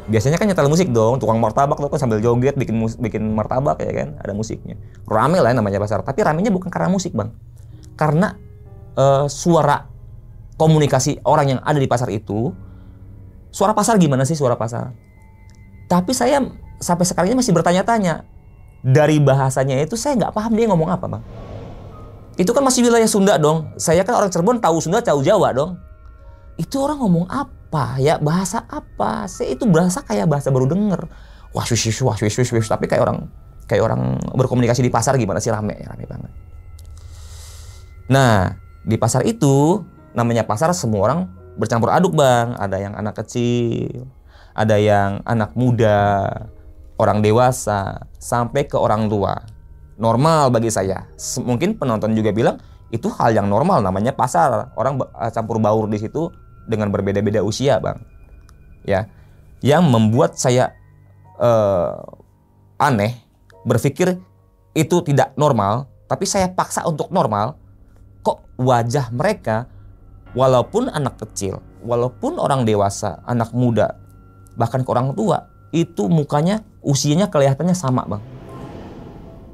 biasanya kan nyetel musik dong tukang martabak tuh kan sambil joget bikin mus- bikin martabak ya kan ada musiknya rame lah namanya pasar tapi ramenya bukan karena musik bang karena uh, suara komunikasi orang yang ada di pasar itu suara pasar gimana sih suara pasar tapi saya sampai sekarang ini masih bertanya-tanya dari bahasanya itu saya nggak paham dia ngomong apa bang itu kan masih wilayah Sunda dong. Saya kan orang Cirebon tahu Sunda, tahu Jawa dong. Itu orang ngomong apa ya? Bahasa apa? Saya itu bahasa kayak bahasa baru denger. Wah, swish, swish, wah, swish, swish, swish. Tapi kayak orang kayak orang berkomunikasi di pasar gimana sih rame, ya, rame banget. Nah, di pasar itu namanya pasar semua orang bercampur aduk, Bang. Ada yang anak kecil, ada yang anak muda, orang dewasa, sampai ke orang tua normal bagi saya. Mungkin penonton juga bilang itu hal yang normal namanya pasar. Orang eh, campur baur di situ dengan berbeda-beda usia, Bang. Ya. Yang membuat saya uh, aneh berpikir itu tidak normal, tapi saya paksa untuk normal. Kok wajah mereka walaupun anak kecil, walaupun orang dewasa, anak muda, bahkan ke orang tua, itu mukanya usianya kelihatannya sama, Bang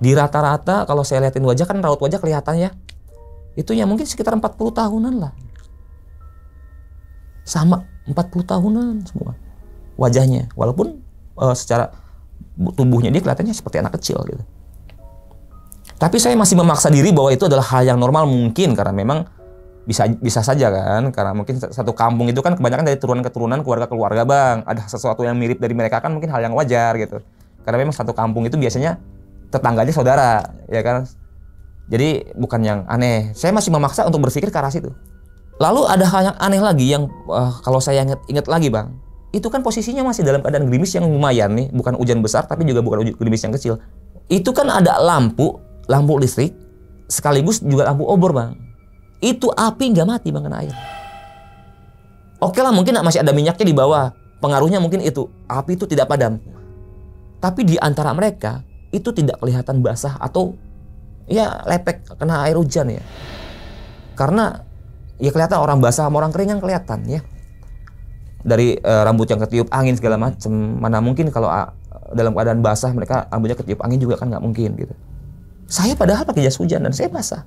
di rata-rata kalau saya liatin wajah kan raut wajah kelihatannya itu ya mungkin sekitar 40 tahunan lah sama 40 tahunan semua wajahnya walaupun uh, secara tubuhnya dia kelihatannya seperti anak kecil gitu tapi saya masih memaksa diri bahwa itu adalah hal yang normal mungkin karena memang bisa bisa saja kan karena mungkin satu kampung itu kan kebanyakan dari turunan keturunan keluarga keluarga bang ada sesuatu yang mirip dari mereka kan mungkin hal yang wajar gitu karena memang satu kampung itu biasanya tetangganya saudara ya kan jadi bukan yang aneh saya masih memaksa untuk berpikir ke arah situ lalu ada hal yang aneh lagi yang uh, kalau saya ingat ingat lagi bang itu kan posisinya masih dalam keadaan gerimis yang lumayan nih bukan hujan besar tapi juga bukan gerimis yang kecil itu kan ada lampu lampu listrik sekaligus juga lampu obor bang itu api nggak mati bang kena air oke lah mungkin masih ada minyaknya di bawah pengaruhnya mungkin itu api itu tidak padam tapi di antara mereka itu tidak kelihatan basah atau ya lepek kena air hujan ya. Karena ya kelihatan orang basah sama orang kering yang kelihatan ya. Dari e, rambut yang ketiup angin segala macam mana mungkin kalau a, ah, dalam keadaan basah mereka rambutnya ketiup angin juga kan nggak mungkin gitu. Saya padahal pakai jas hujan dan saya basah.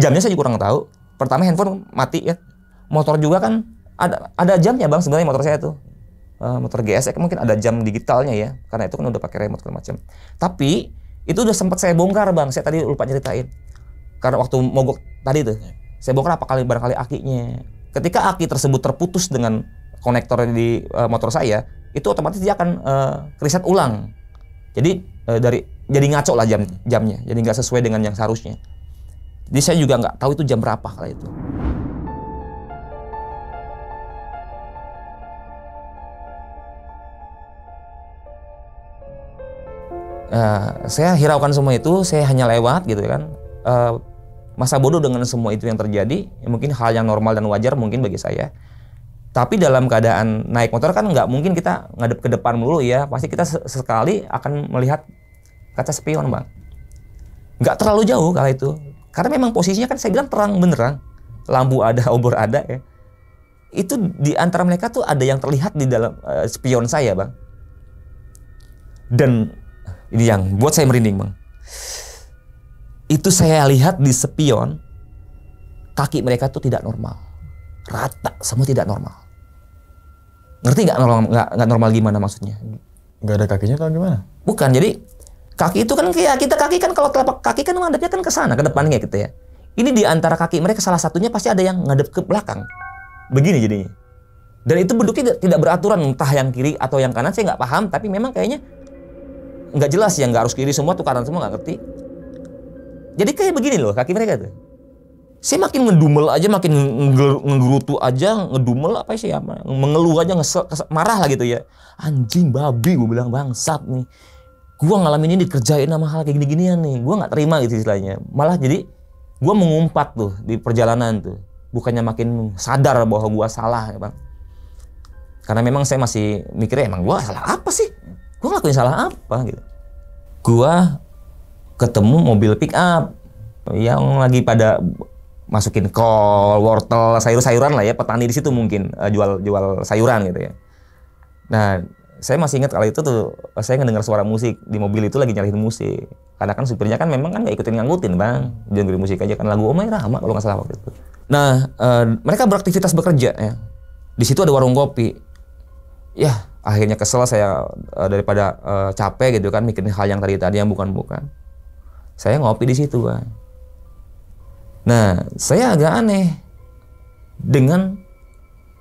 Jamnya saya juga kurang tahu. Pertama handphone mati ya. Motor juga kan ada ada jamnya bang sebenarnya motor saya itu Eh, motor GSX e mungkin ada jam digitalnya ya karena itu kan udah pakai remote segala macam tapi itu udah sempat saya bongkar bang saya tadi lupa ceritain karena waktu mogok tadi tuh iya. saya bongkar apa kali barangkali akinya ketika aki tersebut terputus dengan konektor di uh, motor saya itu otomatis dia akan uh, eh, reset ulang jadi uh, dari jadi ngaco lah jam jamnya jadi nggak sesuai dengan yang seharusnya jadi saya juga nggak tahu itu jam berapa kali itu Eh, saya hiraukan semua itu, saya hanya lewat gitu kan. Uh, masa bodoh dengan semua itu yang terjadi, ya mungkin hal yang normal dan wajar mungkin bagi saya. Tapi dalam keadaan naik motor kan nggak mungkin kita ngadep ke depan dulu ya, pasti kita sekali akan melihat kaca spion bang. Nggak terlalu jauh kalau itu, karena memang posisinya kan saya bilang terang beneran. lampu ada, obor ada ya. Itu di antara mereka tuh ada yang terlihat di dalam uh, spion saya bang. Dan ini yang buat saya merinding, Bang. Itu saya lihat di Sepion, kaki mereka tuh tidak normal. Rata, semua tidak normal. Ngerti nggak normal, gak, normal gimana maksudnya? Nggak ada kakinya atau gimana? Bukan, jadi kaki itu kan kayak kita kaki kan kalau telapak kaki kan ngadepnya kan ke sana, ke depan kayak gitu ya. Ini di antara kaki mereka salah satunya pasti ada yang ngadep ke belakang. Begini jadinya. Dan itu bentuknya tidak beraturan, entah yang kiri atau yang kanan, saya nggak paham. Tapi memang kayaknya nggak jelas ya nggak harus kiri semua tuh kanan semua nggak ngerti jadi kayak begini loh kaki mereka tuh saya makin ngedumel aja makin ngegerutu aja ngedumel apa sih ya mengeluh aja ngesel, kesel, marah lah gitu ya anjing babi gue bilang bangsat nih gue ngalamin ini dikerjain sama hal kayak gini-ginian nih gue nggak terima gitu istilahnya malah jadi gue mengumpat tuh di perjalanan tuh bukannya makin sadar bahwa gue salah ya bang karena memang saya masih mikirnya emang gue salah apa sih gue ngelakuin salah apa gitu gue ketemu mobil pick up yang lagi pada masukin kol, wortel, sayur-sayuran lah ya, petani di situ mungkin eh, jual jual sayuran gitu ya. Nah, saya masih ingat kalau itu tuh saya ngedengar suara musik di mobil itu lagi nyariin musik. Karena kan supirnya kan memang kan gak ikutin nganggutin bang, jangan dengerin musik aja kan lagu Omai oh Rama kalau nggak salah waktu itu. Nah, uh, mereka beraktivitas bekerja ya. Di situ ada warung kopi ya akhirnya kesel saya uh, daripada uh, capek gitu kan mikirin hal yang tadi tadi yang bukan-bukan. Saya ngopi di situ, kan Nah, saya agak aneh dengan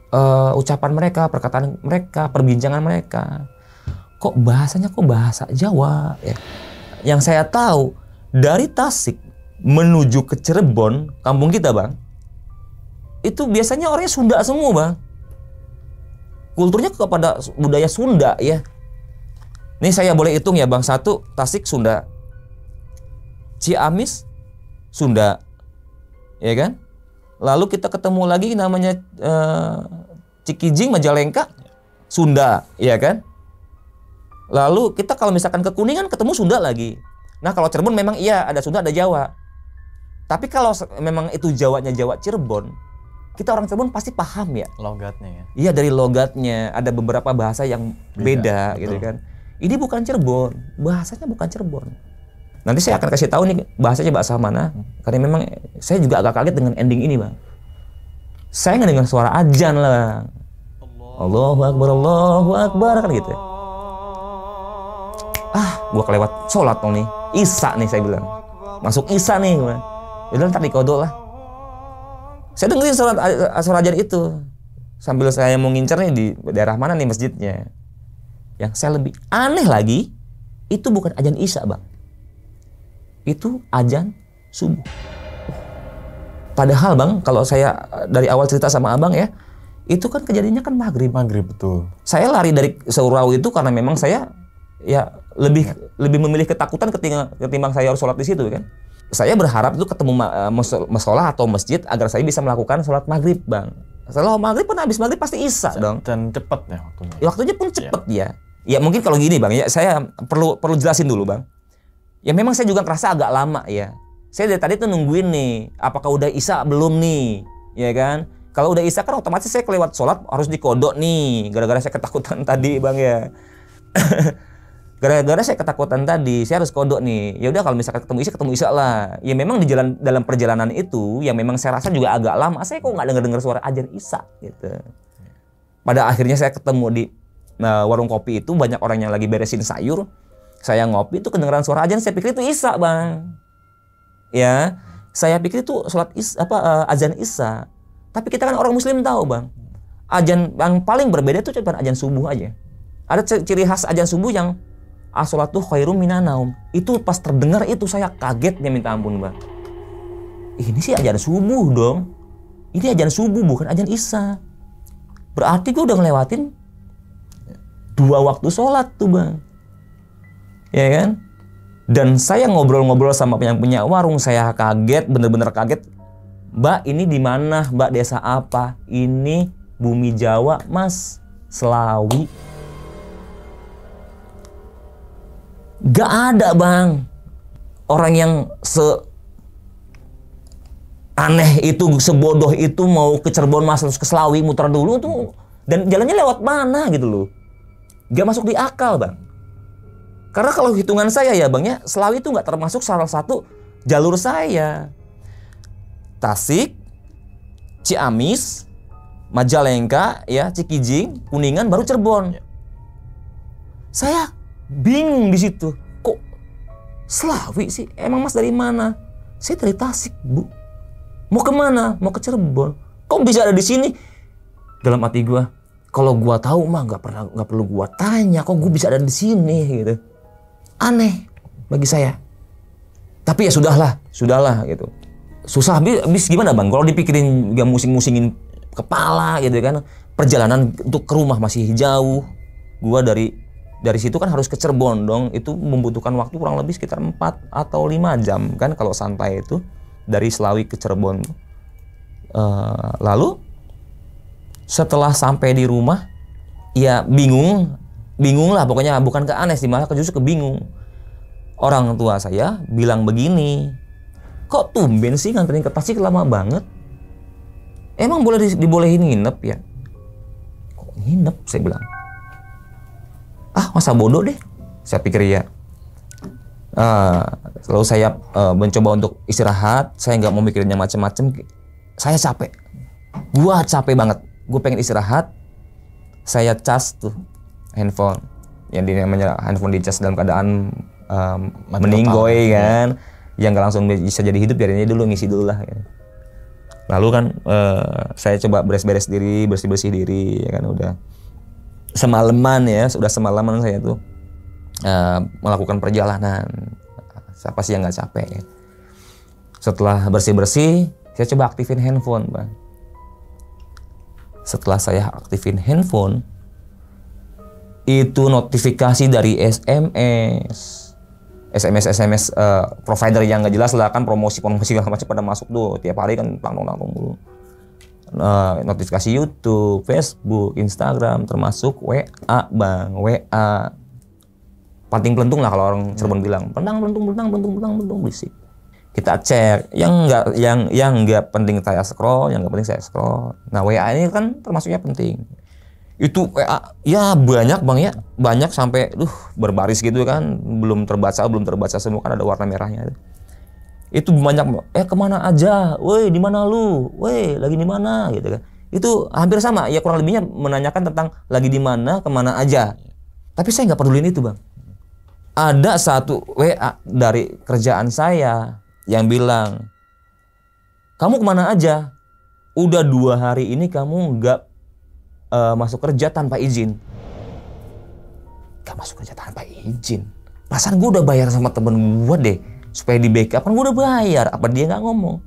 uh, ucapan mereka, perkataan mereka, perbincangan mereka. Kok bahasanya kok bahasa Jawa ya? Yang saya tahu dari Tasik menuju ke Cirebon, kampung kita, Bang. Itu biasanya orangnya Sunda semua, Bang kulturnya kepada budaya Sunda ya. Ini saya boleh hitung ya Bang satu Tasik Sunda, Ciamis Sunda, ya kan? Lalu kita ketemu lagi namanya eh, Cikijing Majalengka Sunda, ya kan? Lalu kita kalau misalkan ke Kuningan ketemu Sunda lagi. Nah kalau Cirebon memang iya ada Sunda ada Jawa. Tapi kalau memang itu Jawanya Jawa Cirebon, kita orang Cirebon pasti paham ya. Logatnya ya. Iya dari logatnya ada beberapa bahasa yang beda, beda gitu kan. Ini bukan Cirebon, bahasanya bukan Cirebon. Nanti saya akan kasih tahu nih bahasanya bahasa mana, hmm. karena memang saya juga agak kaget dengan ending ini bang. Saya nggak dengar suara ajan lah. Allahu Akbar, Allahu Akbar kan gitu. Ya. Ah, gua kelewat sholat nih. Isa nih saya bilang. Masuk Isa nih. Udah ntar dikodok lah saya dengerin sholat eh, eh, asar hajar itu sambil saya mau ngincer di daerah mana nih masjidnya. Yang saya lebih aneh lagi itu bukan ajan isya bang, itu ajan subuh. Padahal bang, kalau saya eh, dari awal cerita sama abang ya, itu kan kejadiannya kan maghrib. Maghrib betul. Saya lari dari surau itu karena memang saya ya lebih iya. lebih memilih ketakutan ketimbang, ketimbang saya harus sholat di situ kan saya berharap itu ketemu masalah eh, atau masjid agar saya bisa melakukan sholat maghrib bang. Setelah maghrib pun habis maghrib pasti isak dong. Dan cepet ya waktunya. Ya, waktunya pun iya. cepet ya. ya. Ya mungkin kalau gini bang, ya saya perlu perlu jelasin dulu bang. Ya memang saya juga ngerasa agak lama ya. Saya dari tadi tuh nungguin nih, apakah udah isak belum nih, ya kan? Kalau udah isak kan otomatis saya kelewat sholat harus dikodok nih, gara-gara saya ketakutan tadi bang ya gara-gara saya ketakutan tadi saya harus kodok nih ya udah kalau misalkan ketemu Isa ketemu Isa lah ya memang di jalan dalam perjalanan itu yang memang saya rasa juga agak lama saya kok nggak dengar dengar suara ajar Isa gitu pada akhirnya saya ketemu di nah, warung kopi itu banyak orang yang lagi beresin sayur saya ngopi itu kedengeran suara ajan saya pikir itu Isa bang ya saya pikir itu sholat is apa uh, azan Isa tapi kita kan orang Muslim tahu bang azan yang paling berbeda itu cuma azan subuh aja ada ciri khas azan subuh yang asolatu ah, khairum minanaum. Itu pas terdengar itu saya kaget dia minta ampun mbak. Ini sih ajaran subuh dong. Ini ajaran subuh bukan ajaran isya. Berarti gue udah ngelewatin dua waktu sholat tuh bang. Ya kan? Dan saya ngobrol-ngobrol sama yang punya warung, saya kaget, bener-bener kaget. Mbak, ini di mana? Mbak, desa apa? Ini bumi Jawa, Mas. Selawi, Gak ada bang. Orang yang se aneh itu, sebodoh itu mau ke Cirebon Mas ke Selawi muter dulu tuh dan jalannya lewat mana gitu loh. Gak masuk di akal bang. Karena kalau hitungan saya ya bang ya, Selawi itu nggak termasuk salah satu jalur saya. Tasik, Ciamis, Majalengka, ya Cikijing, Kuningan, baru Cirebon. Ya. Saya bingung di situ. Kok Slawi sih? Emang Mas dari mana? Saya dari Tasik, Bu. Mau kemana? Mau ke Cirebon. Kok bisa ada di sini? Dalam hati gue, kalau gue tahu mah nggak pernah nggak perlu gua tanya. Kok gue bisa ada di sini gitu? Aneh bagi saya. Tapi ya sudahlah, sudahlah gitu. Susah, habis gimana bang? Kalau dipikirin gak musing-musingin kepala gitu kan. Perjalanan untuk ke rumah masih jauh. Gua dari dari situ kan harus ke Cirebon dong itu membutuhkan waktu kurang lebih sekitar 4 atau 5 jam kan kalau santai itu dari Selawi ke Cirebon uh, lalu setelah sampai di rumah ya bingung bingung lah pokoknya bukan ke aneh sih malah justru kebingung orang tua saya bilang begini kok tumben sih nganterin ke Tasik lama banget emang boleh dibolehin nginep ya kok nginep saya bilang ah masa bodoh deh saya pikir ya uh, lalu saya uh, mencoba untuk istirahat saya nggak mau mikirin yang macam-macam saya capek gua capek banget gue pengen istirahat saya cas tuh handphone yang namanya handphone di dicas dalam keadaan um, eh, meninggoy kan ya. yang nggak langsung bisa jadi hidup jadinya dulu ngisi dulu lah gitu. lalu kan uh, saya coba beres-beres diri bersih-bersih diri ya kan udah semalaman ya sudah semalaman saya tuh uh, melakukan perjalanan siapa sih yang nggak capek ya. setelah bersih bersih saya coba aktifin handphone bang setelah saya aktifin handphone itu notifikasi dari SMS SMS SMS uh, eh, provider yang nggak jelas lah kan promosi promosi segala macam pada masuk tuh tiap hari kan langsung langsung dulu Eh, notifikasi YouTube, Facebook, Instagram, termasuk WA bang, WA panting pelentung lah kalau orang hmm. Cirebon hmm. bilang pelentang, pelentung pelentang, pelentung pentang pelentung berisik kita cek yang nggak yang yang nggak penting saya scroll yang nggak penting saya scroll nah WA ini kan termasuknya penting itu WA ya banyak bang ya banyak sampai duh berbaris gitu kan belum terbaca belum terbaca semua kan ada warna merahnya itu banyak eh kemana aja, woi di mana lu, woi lagi di mana gitu kan itu hampir sama ya kurang lebihnya menanyakan tentang lagi di mana kemana aja tapi saya nggak pedulin itu bang ada satu WA dari kerjaan saya yang bilang kamu kemana aja udah dua hari ini kamu nggak uh, masuk kerja tanpa izin nggak masuk kerja tanpa izin perasaan gue udah bayar sama temen gue deh supaya di backup kan gue udah bayar apa dia nggak ngomong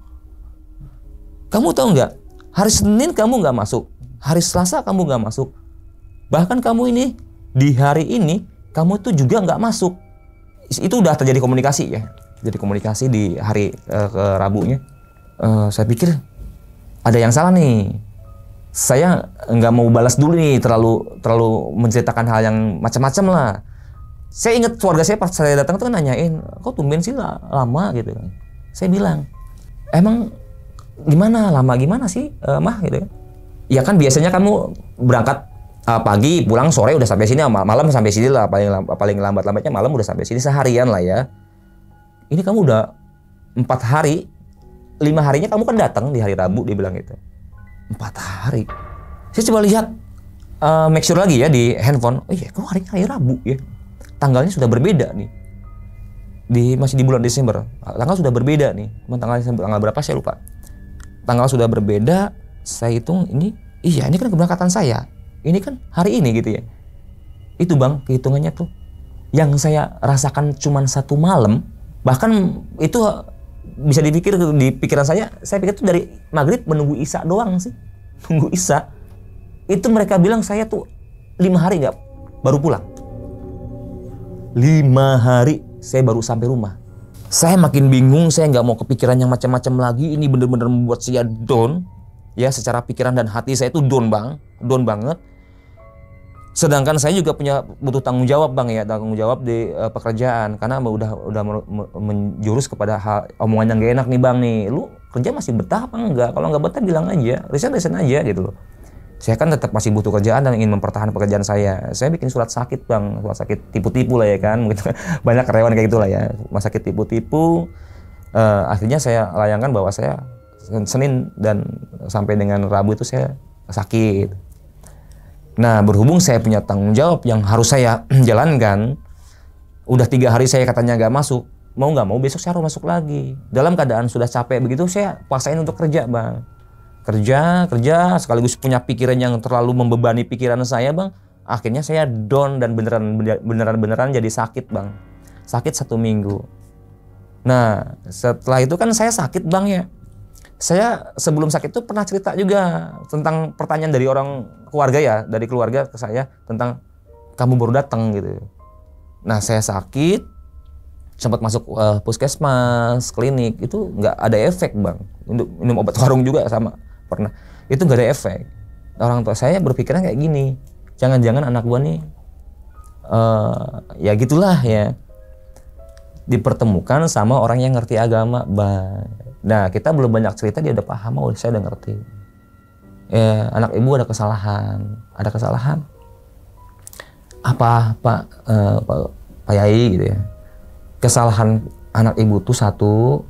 kamu tahu nggak hari Senin kamu nggak masuk hari Selasa kamu nggak masuk bahkan kamu ini di hari ini kamu itu juga nggak masuk itu udah terjadi komunikasi ya jadi komunikasi di hari uh, ke Rabunya uh, saya pikir ada yang salah nih saya nggak mau balas dulu nih terlalu terlalu menceritakan hal yang macam-macam lah saya ingat keluarga saya pas saya datang tuh nanyain kok tumben sih lama gitu kan saya bilang emang gimana lama gimana sih uh, mah gitu kan ya kan biasanya kamu berangkat uh, pagi pulang sore udah sampai sini malam sampai sini lah paling lambat, paling lambat lambatnya malam udah sampai sini seharian lah ya ini kamu udah empat hari lima harinya kamu kan datang di hari Rabu dia bilang gitu empat hari saya coba lihat uh, make sure lagi ya di handphone oh iya kok ini hari Rabu ya tanggalnya sudah berbeda nih di masih di bulan Desember tanggal sudah berbeda nih tanggal Desember, tanggal berapa saya lupa tanggal sudah berbeda saya hitung ini iya ini kan keberangkatan saya ini kan hari ini gitu ya itu bang kehitungannya tuh yang saya rasakan cuma satu malam bahkan itu bisa dipikir di pikiran saya saya pikir itu dari maghrib menunggu Isa doang sih nunggu Isa. itu mereka bilang saya tuh lima hari nggak baru pulang lima hari saya baru sampai rumah. Saya makin bingung, saya nggak mau kepikiran yang macam-macam lagi. Ini bener-bener membuat saya down. Ya, secara pikiran dan hati saya itu down bang, down banget. Sedangkan saya juga punya butuh tanggung jawab bang ya, tanggung jawab di uh, pekerjaan. Karena udah udah menjurus kepada hal, omongan yang gak enak nih bang nih. Lu kerja masih betah apa enggak? Kalau nggak betah bilang aja, resign resign aja gitu loh saya kan tetap masih butuh kerjaan dan ingin mempertahankan pekerjaan saya. Saya bikin surat sakit bang, surat sakit tipu-tipu lah ya kan, mungkin gitu. banyak karyawan kayak gitulah ya, rumah sakit tipu-tipu. Uh, akhirnya saya layangkan bahwa saya Senin dan sampai dengan Rabu itu saya sakit. Nah berhubung saya punya tanggung jawab yang harus saya jalankan, udah tiga hari saya katanya nggak masuk, mau nggak mau besok saya harus masuk lagi. Dalam keadaan sudah capek begitu saya paksain untuk kerja bang kerja kerja sekaligus punya pikiran yang terlalu membebani pikiran saya bang akhirnya saya down dan beneran beneran beneran jadi sakit bang sakit satu minggu nah setelah itu kan saya sakit bang ya saya sebelum sakit tuh pernah cerita juga tentang pertanyaan dari orang keluarga ya dari keluarga ke saya tentang kamu baru datang gitu nah saya sakit sempat masuk uh, puskesmas klinik itu nggak ada efek bang untuk minum obat warung juga sama pernah itu gak ada efek orang tua saya berpikiran kayak gini jangan-jangan anak gua nih uh, ya gitulah ya dipertemukan sama orang yang ngerti agama nah kita belum banyak cerita dia udah paham oh saya udah ngerti ya, anak ibu ada kesalahan ada kesalahan apa pak uh, pak, pak yai gitu ya kesalahan anak ibu tuh satu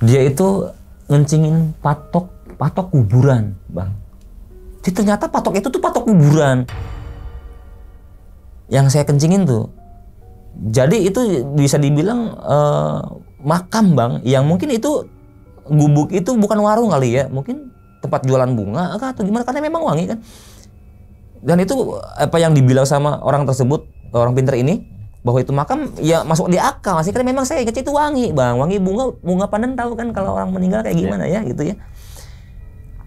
dia itu ngencingin patok patok kuburan, Bang. Jadi ternyata patok itu tuh patok kuburan. Yang saya kencingin tuh. Jadi itu bisa dibilang uh, makam, Bang, yang mungkin itu gubuk itu bukan warung kali ya, mungkin tempat jualan bunga atau gimana karena memang wangi kan. Dan itu apa yang dibilang sama orang tersebut, orang pinter ini, bahwa itu makam ya masuk di akal sih karena memang saya kecil itu wangi bang wangi bunga bunga pandan tahu kan kalau orang meninggal kayak iya. gimana ya, ya gitu ya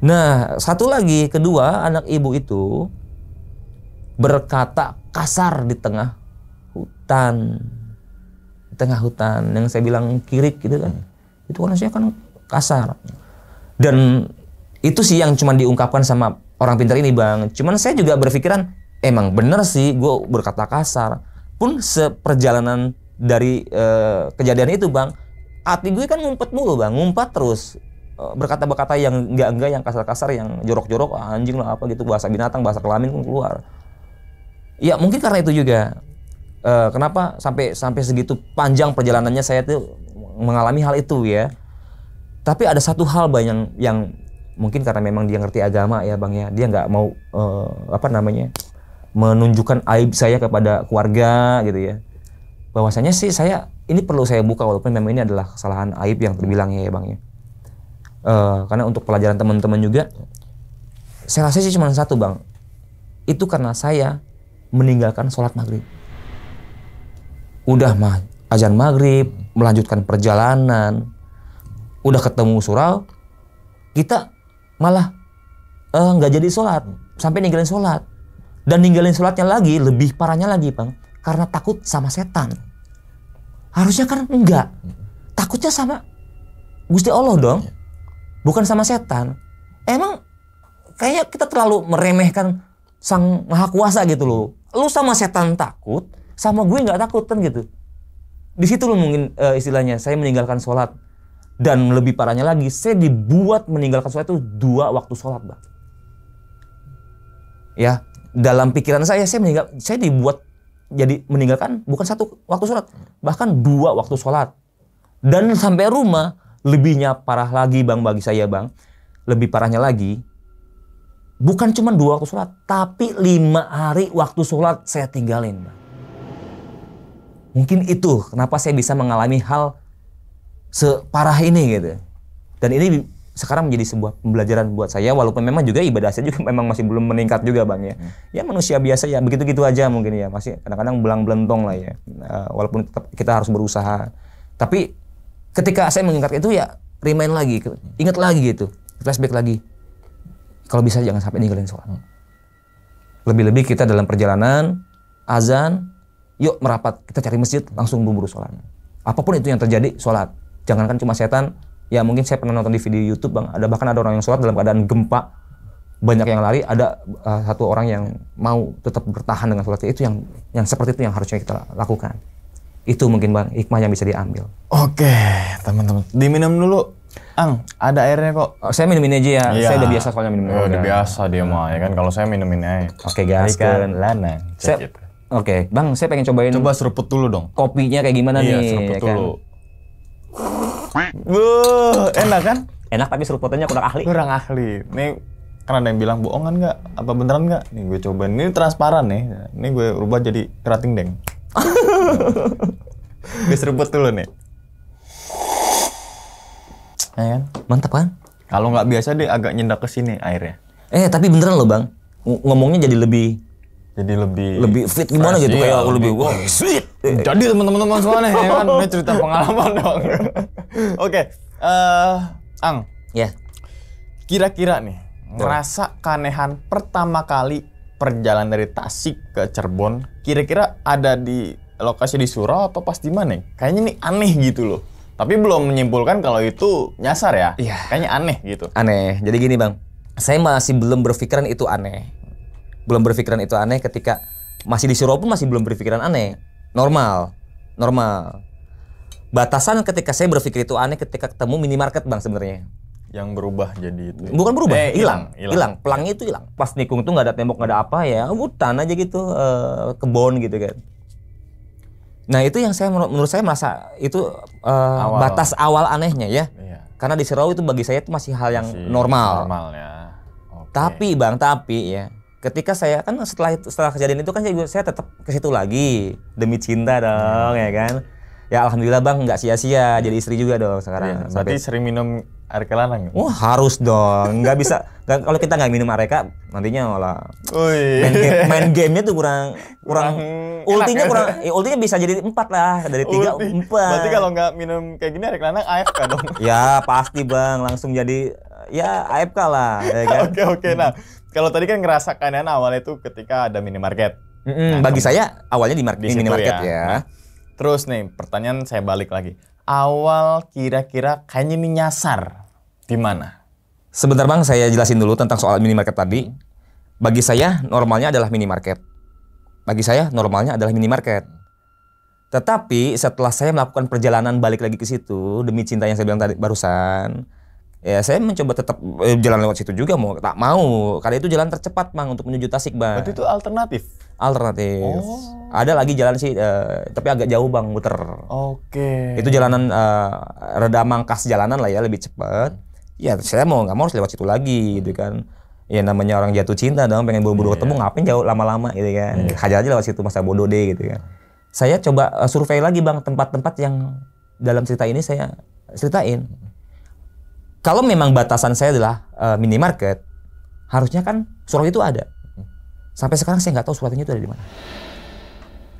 Nah, satu lagi, kedua, anak ibu itu berkata kasar di tengah hutan. Di tengah hutan yang saya bilang kirik gitu kan. Hmm. Itu kan kan kasar. Dan itu sih yang cuma diungkapkan sama orang pintar ini, Bang. Cuman saya juga berpikiran emang bener sih gue berkata kasar. Pun seperjalanan dari eh, kejadian itu, Bang, hati gue kan ngumpet mulu, Bang. Ngumpet terus Eh, berkata-berkata yang enggak-enggak, yang kasar-kasar, yang jorok-jorok, ah, anjing lah apa gitu, bahasa binatang, bahasa kelamin pun keluar. Ya mungkin karena itu juga. Uh, kenapa sampai sampai segitu panjang perjalanannya saya tuh mengalami hal itu ya. Tapi ada satu hal bang yang yang mungkin karena memang dia ngerti agama ya bang ya, dia nggak mau uh, apa namanya menunjukkan aib saya kepada keluarga gitu ya. Bahwasanya sih saya ini perlu saya buka walaupun memang ini adalah kesalahan aib yang terbilang ya, ya bang ya Eh, karena untuk pelajaran teman-teman juga saya rasa sih cuma satu bang itu karena saya meninggalkan sholat maghrib udah mah azan maghrib melanjutkan perjalanan udah ketemu surau kita malah eh, nggak uh, jadi sholat sampai ninggalin sholat dan ninggalin sholatnya lagi lebih parahnya lagi bang karena takut sama setan harusnya kan enggak takutnya sama gusti allah dong bukan sama setan. Emang kayaknya kita terlalu meremehkan sang maha kuasa gitu loh. Lu sama setan takut, sama gue nggak takut kan gitu. Di situ lo mungkin e, istilahnya saya meninggalkan sholat dan lebih parahnya lagi saya dibuat meninggalkan sholat itu dua waktu sholat bang. Ya dalam pikiran saya saya meninggal saya dibuat jadi meninggalkan bukan satu waktu sholat bahkan dua waktu sholat dan sampai rumah lebihnya parah lagi bang bagi saya bang. Lebih parahnya lagi, bukan cuma dua waktu sholat, tapi lima hari waktu sholat saya tinggalin bang. Mungkin itu kenapa saya bisa mengalami hal separah ini gitu. Dan ini sekarang menjadi sebuah pembelajaran buat saya walaupun memang juga ibadah saya juga memang masih belum meningkat juga bang ya hmm. ya manusia biasa ya begitu gitu aja mungkin ya masih kadang-kadang belang belentong lah ya nah, walaupun tetap kita harus berusaha tapi ketika saya mengingat itu ya remind lagi, ingat lagi gitu, flashback lagi. Kalau bisa jangan sampai ninggalin sholat. Lebih-lebih kita dalam perjalanan, azan, yuk merapat, kita cari masjid, langsung buru-buru sholat. Apapun itu yang terjadi, sholat. Jangankan cuma setan, ya mungkin saya pernah nonton di video YouTube bang, ada bahkan ada orang yang sholat dalam keadaan gempa, banyak yang lari, ada uh, satu orang yang mau tetap bertahan dengan sholat Itu yang yang seperti itu yang harusnya kita lakukan. Itu mungkin bang hikmah yang bisa diambil. Oke, teman-teman. Diminum dulu. Ang, ada airnya kok. Oh, saya minum ini aja ya. ya. Saya udah biasa soalnya minum. Oh, udah biasa dia mah ya kan. Kalau saya minum ini. Oke, okay, guys. Kan lana. Saya, gitu. Oke, okay. Bang, saya pengen cobain. Coba seruput dulu dong. Kopinya kayak gimana iya, nih? Iya, seruput ya kan? dulu. Kan? enak kan? Enak tapi seruputannya kurang ahli. Kurang ahli. Nih kan ada yang bilang bohongan nggak? Apa beneran nggak? Nih gue cobain. Ini transparan nih. Ini gue rubah jadi kerating deng. Gue rebut dulu nih. Ya kan? Mantap kan? Kalau nggak biasa deh agak nyendak ke sini airnya. Eh tapi beneran loh bang, Ng ngomongnya jadi lebih jadi lebih lebih fit gimana gitu kayak iya, aku lebih wah fit. Eh. Jadi teman-teman semuanya ya kan ini cerita pengalaman dong. Oke, okay. uh, eh, Ang. Ya. Yeah. Kira-kira nih ngerasa kanehan pertama kali perjalanan dari Tasik ke Cirebon kira-kira ada di lokasi di surau atau pas di mana? Kayaknya ini aneh gitu loh. Tapi belum menyimpulkan kalau itu nyasar ya. Iya. Kayaknya aneh gitu. Aneh. Jadi gini bang, saya masih belum berpikiran itu aneh. Belum berpikiran itu aneh ketika masih di surau pun masih belum berpikiran aneh. Normal. Normal. Batasan ketika saya berpikir itu aneh ketika ketemu minimarket bang sebenarnya yang berubah jadi itu. Ya? Bukan berubah, eh, hilang, hilang. pelangi itu hilang. Pas nikung tuh nggak ada tembok, nggak ada apa ya, hutan aja gitu, uh, kebon gitu kan. Nah itu yang saya menurut, menurut saya merasa itu uh, awal. batas awal anehnya ya. Iya. Karena di Serau itu bagi saya itu masih hal yang masih normal. Normal ya. Okay. Tapi bang, tapi ya ketika saya kan setelah setelah kejadian itu kan saya, saya tetap ke situ lagi demi cinta dong hmm. ya kan ya alhamdulillah bang nggak sia-sia jadi istri juga dong sekarang. Ya, berarti Sampai... sering minum air Lanang. Ya? Wah harus dong, nggak bisa. kalau kita nggak minum Areka, nantinya malah main, game, main gamenya tuh kurang kurang ultinya ya? kurang, ya, ultinya bisa jadi empat lah dari tiga Ulti. empat. Berarti kalau nggak minum kayak gini Areka Lanang AFK dong. ya pasti bang, langsung jadi ya AFK lah. Ya kan? oke oke, nah hmm. kalau tadi kan ngerasakan ya, nah, awalnya tuh ketika ada minimarket. Mm -hmm. nah, bagi saya awalnya di, mar di minimarket ya. ya. Nah, Terus nih, pertanyaan saya balik lagi. Awal kira-kira kayaknya ini nyasar di mana? Sebentar Bang, saya jelasin dulu tentang soal minimarket tadi. Hmm. Bagi saya, normalnya adalah minimarket. Bagi saya, normalnya adalah minimarket. Tetapi setelah saya melakukan perjalanan balik lagi ke situ demi cinta yang saya bilang tadi barusan, ya saya mencoba tetap eh, jalan lewat situ juga mau tak mau. Karena itu jalan tercepat, Bang, untuk menuju Tasik, Bang. Berarti itu alternatif alternatif. Oh. Ada lagi jalan sih, uh, tapi agak jauh bang, muter. Oke. Okay. Itu jalanan uh, eh, reda mangkas jalanan lah ya, lebih cepat. Ya saya mau nggak mau harus lewat situ lagi, gitu kan. Ya namanya orang jatuh cinta dong, pengen buru-buru yeah. ketemu, ngapain jauh lama-lama gitu kan. Yeah. Hajar aja lewat situ, masa bodoh deh gitu kan. Saya coba eh, survei lagi bang, tempat-tempat yang dalam cerita ini saya ceritain. Kalau memang batasan saya adalah uh, minimarket, harusnya kan surau itu ada Sampai sekarang saya nggak tahu suratnya itu ada di mana.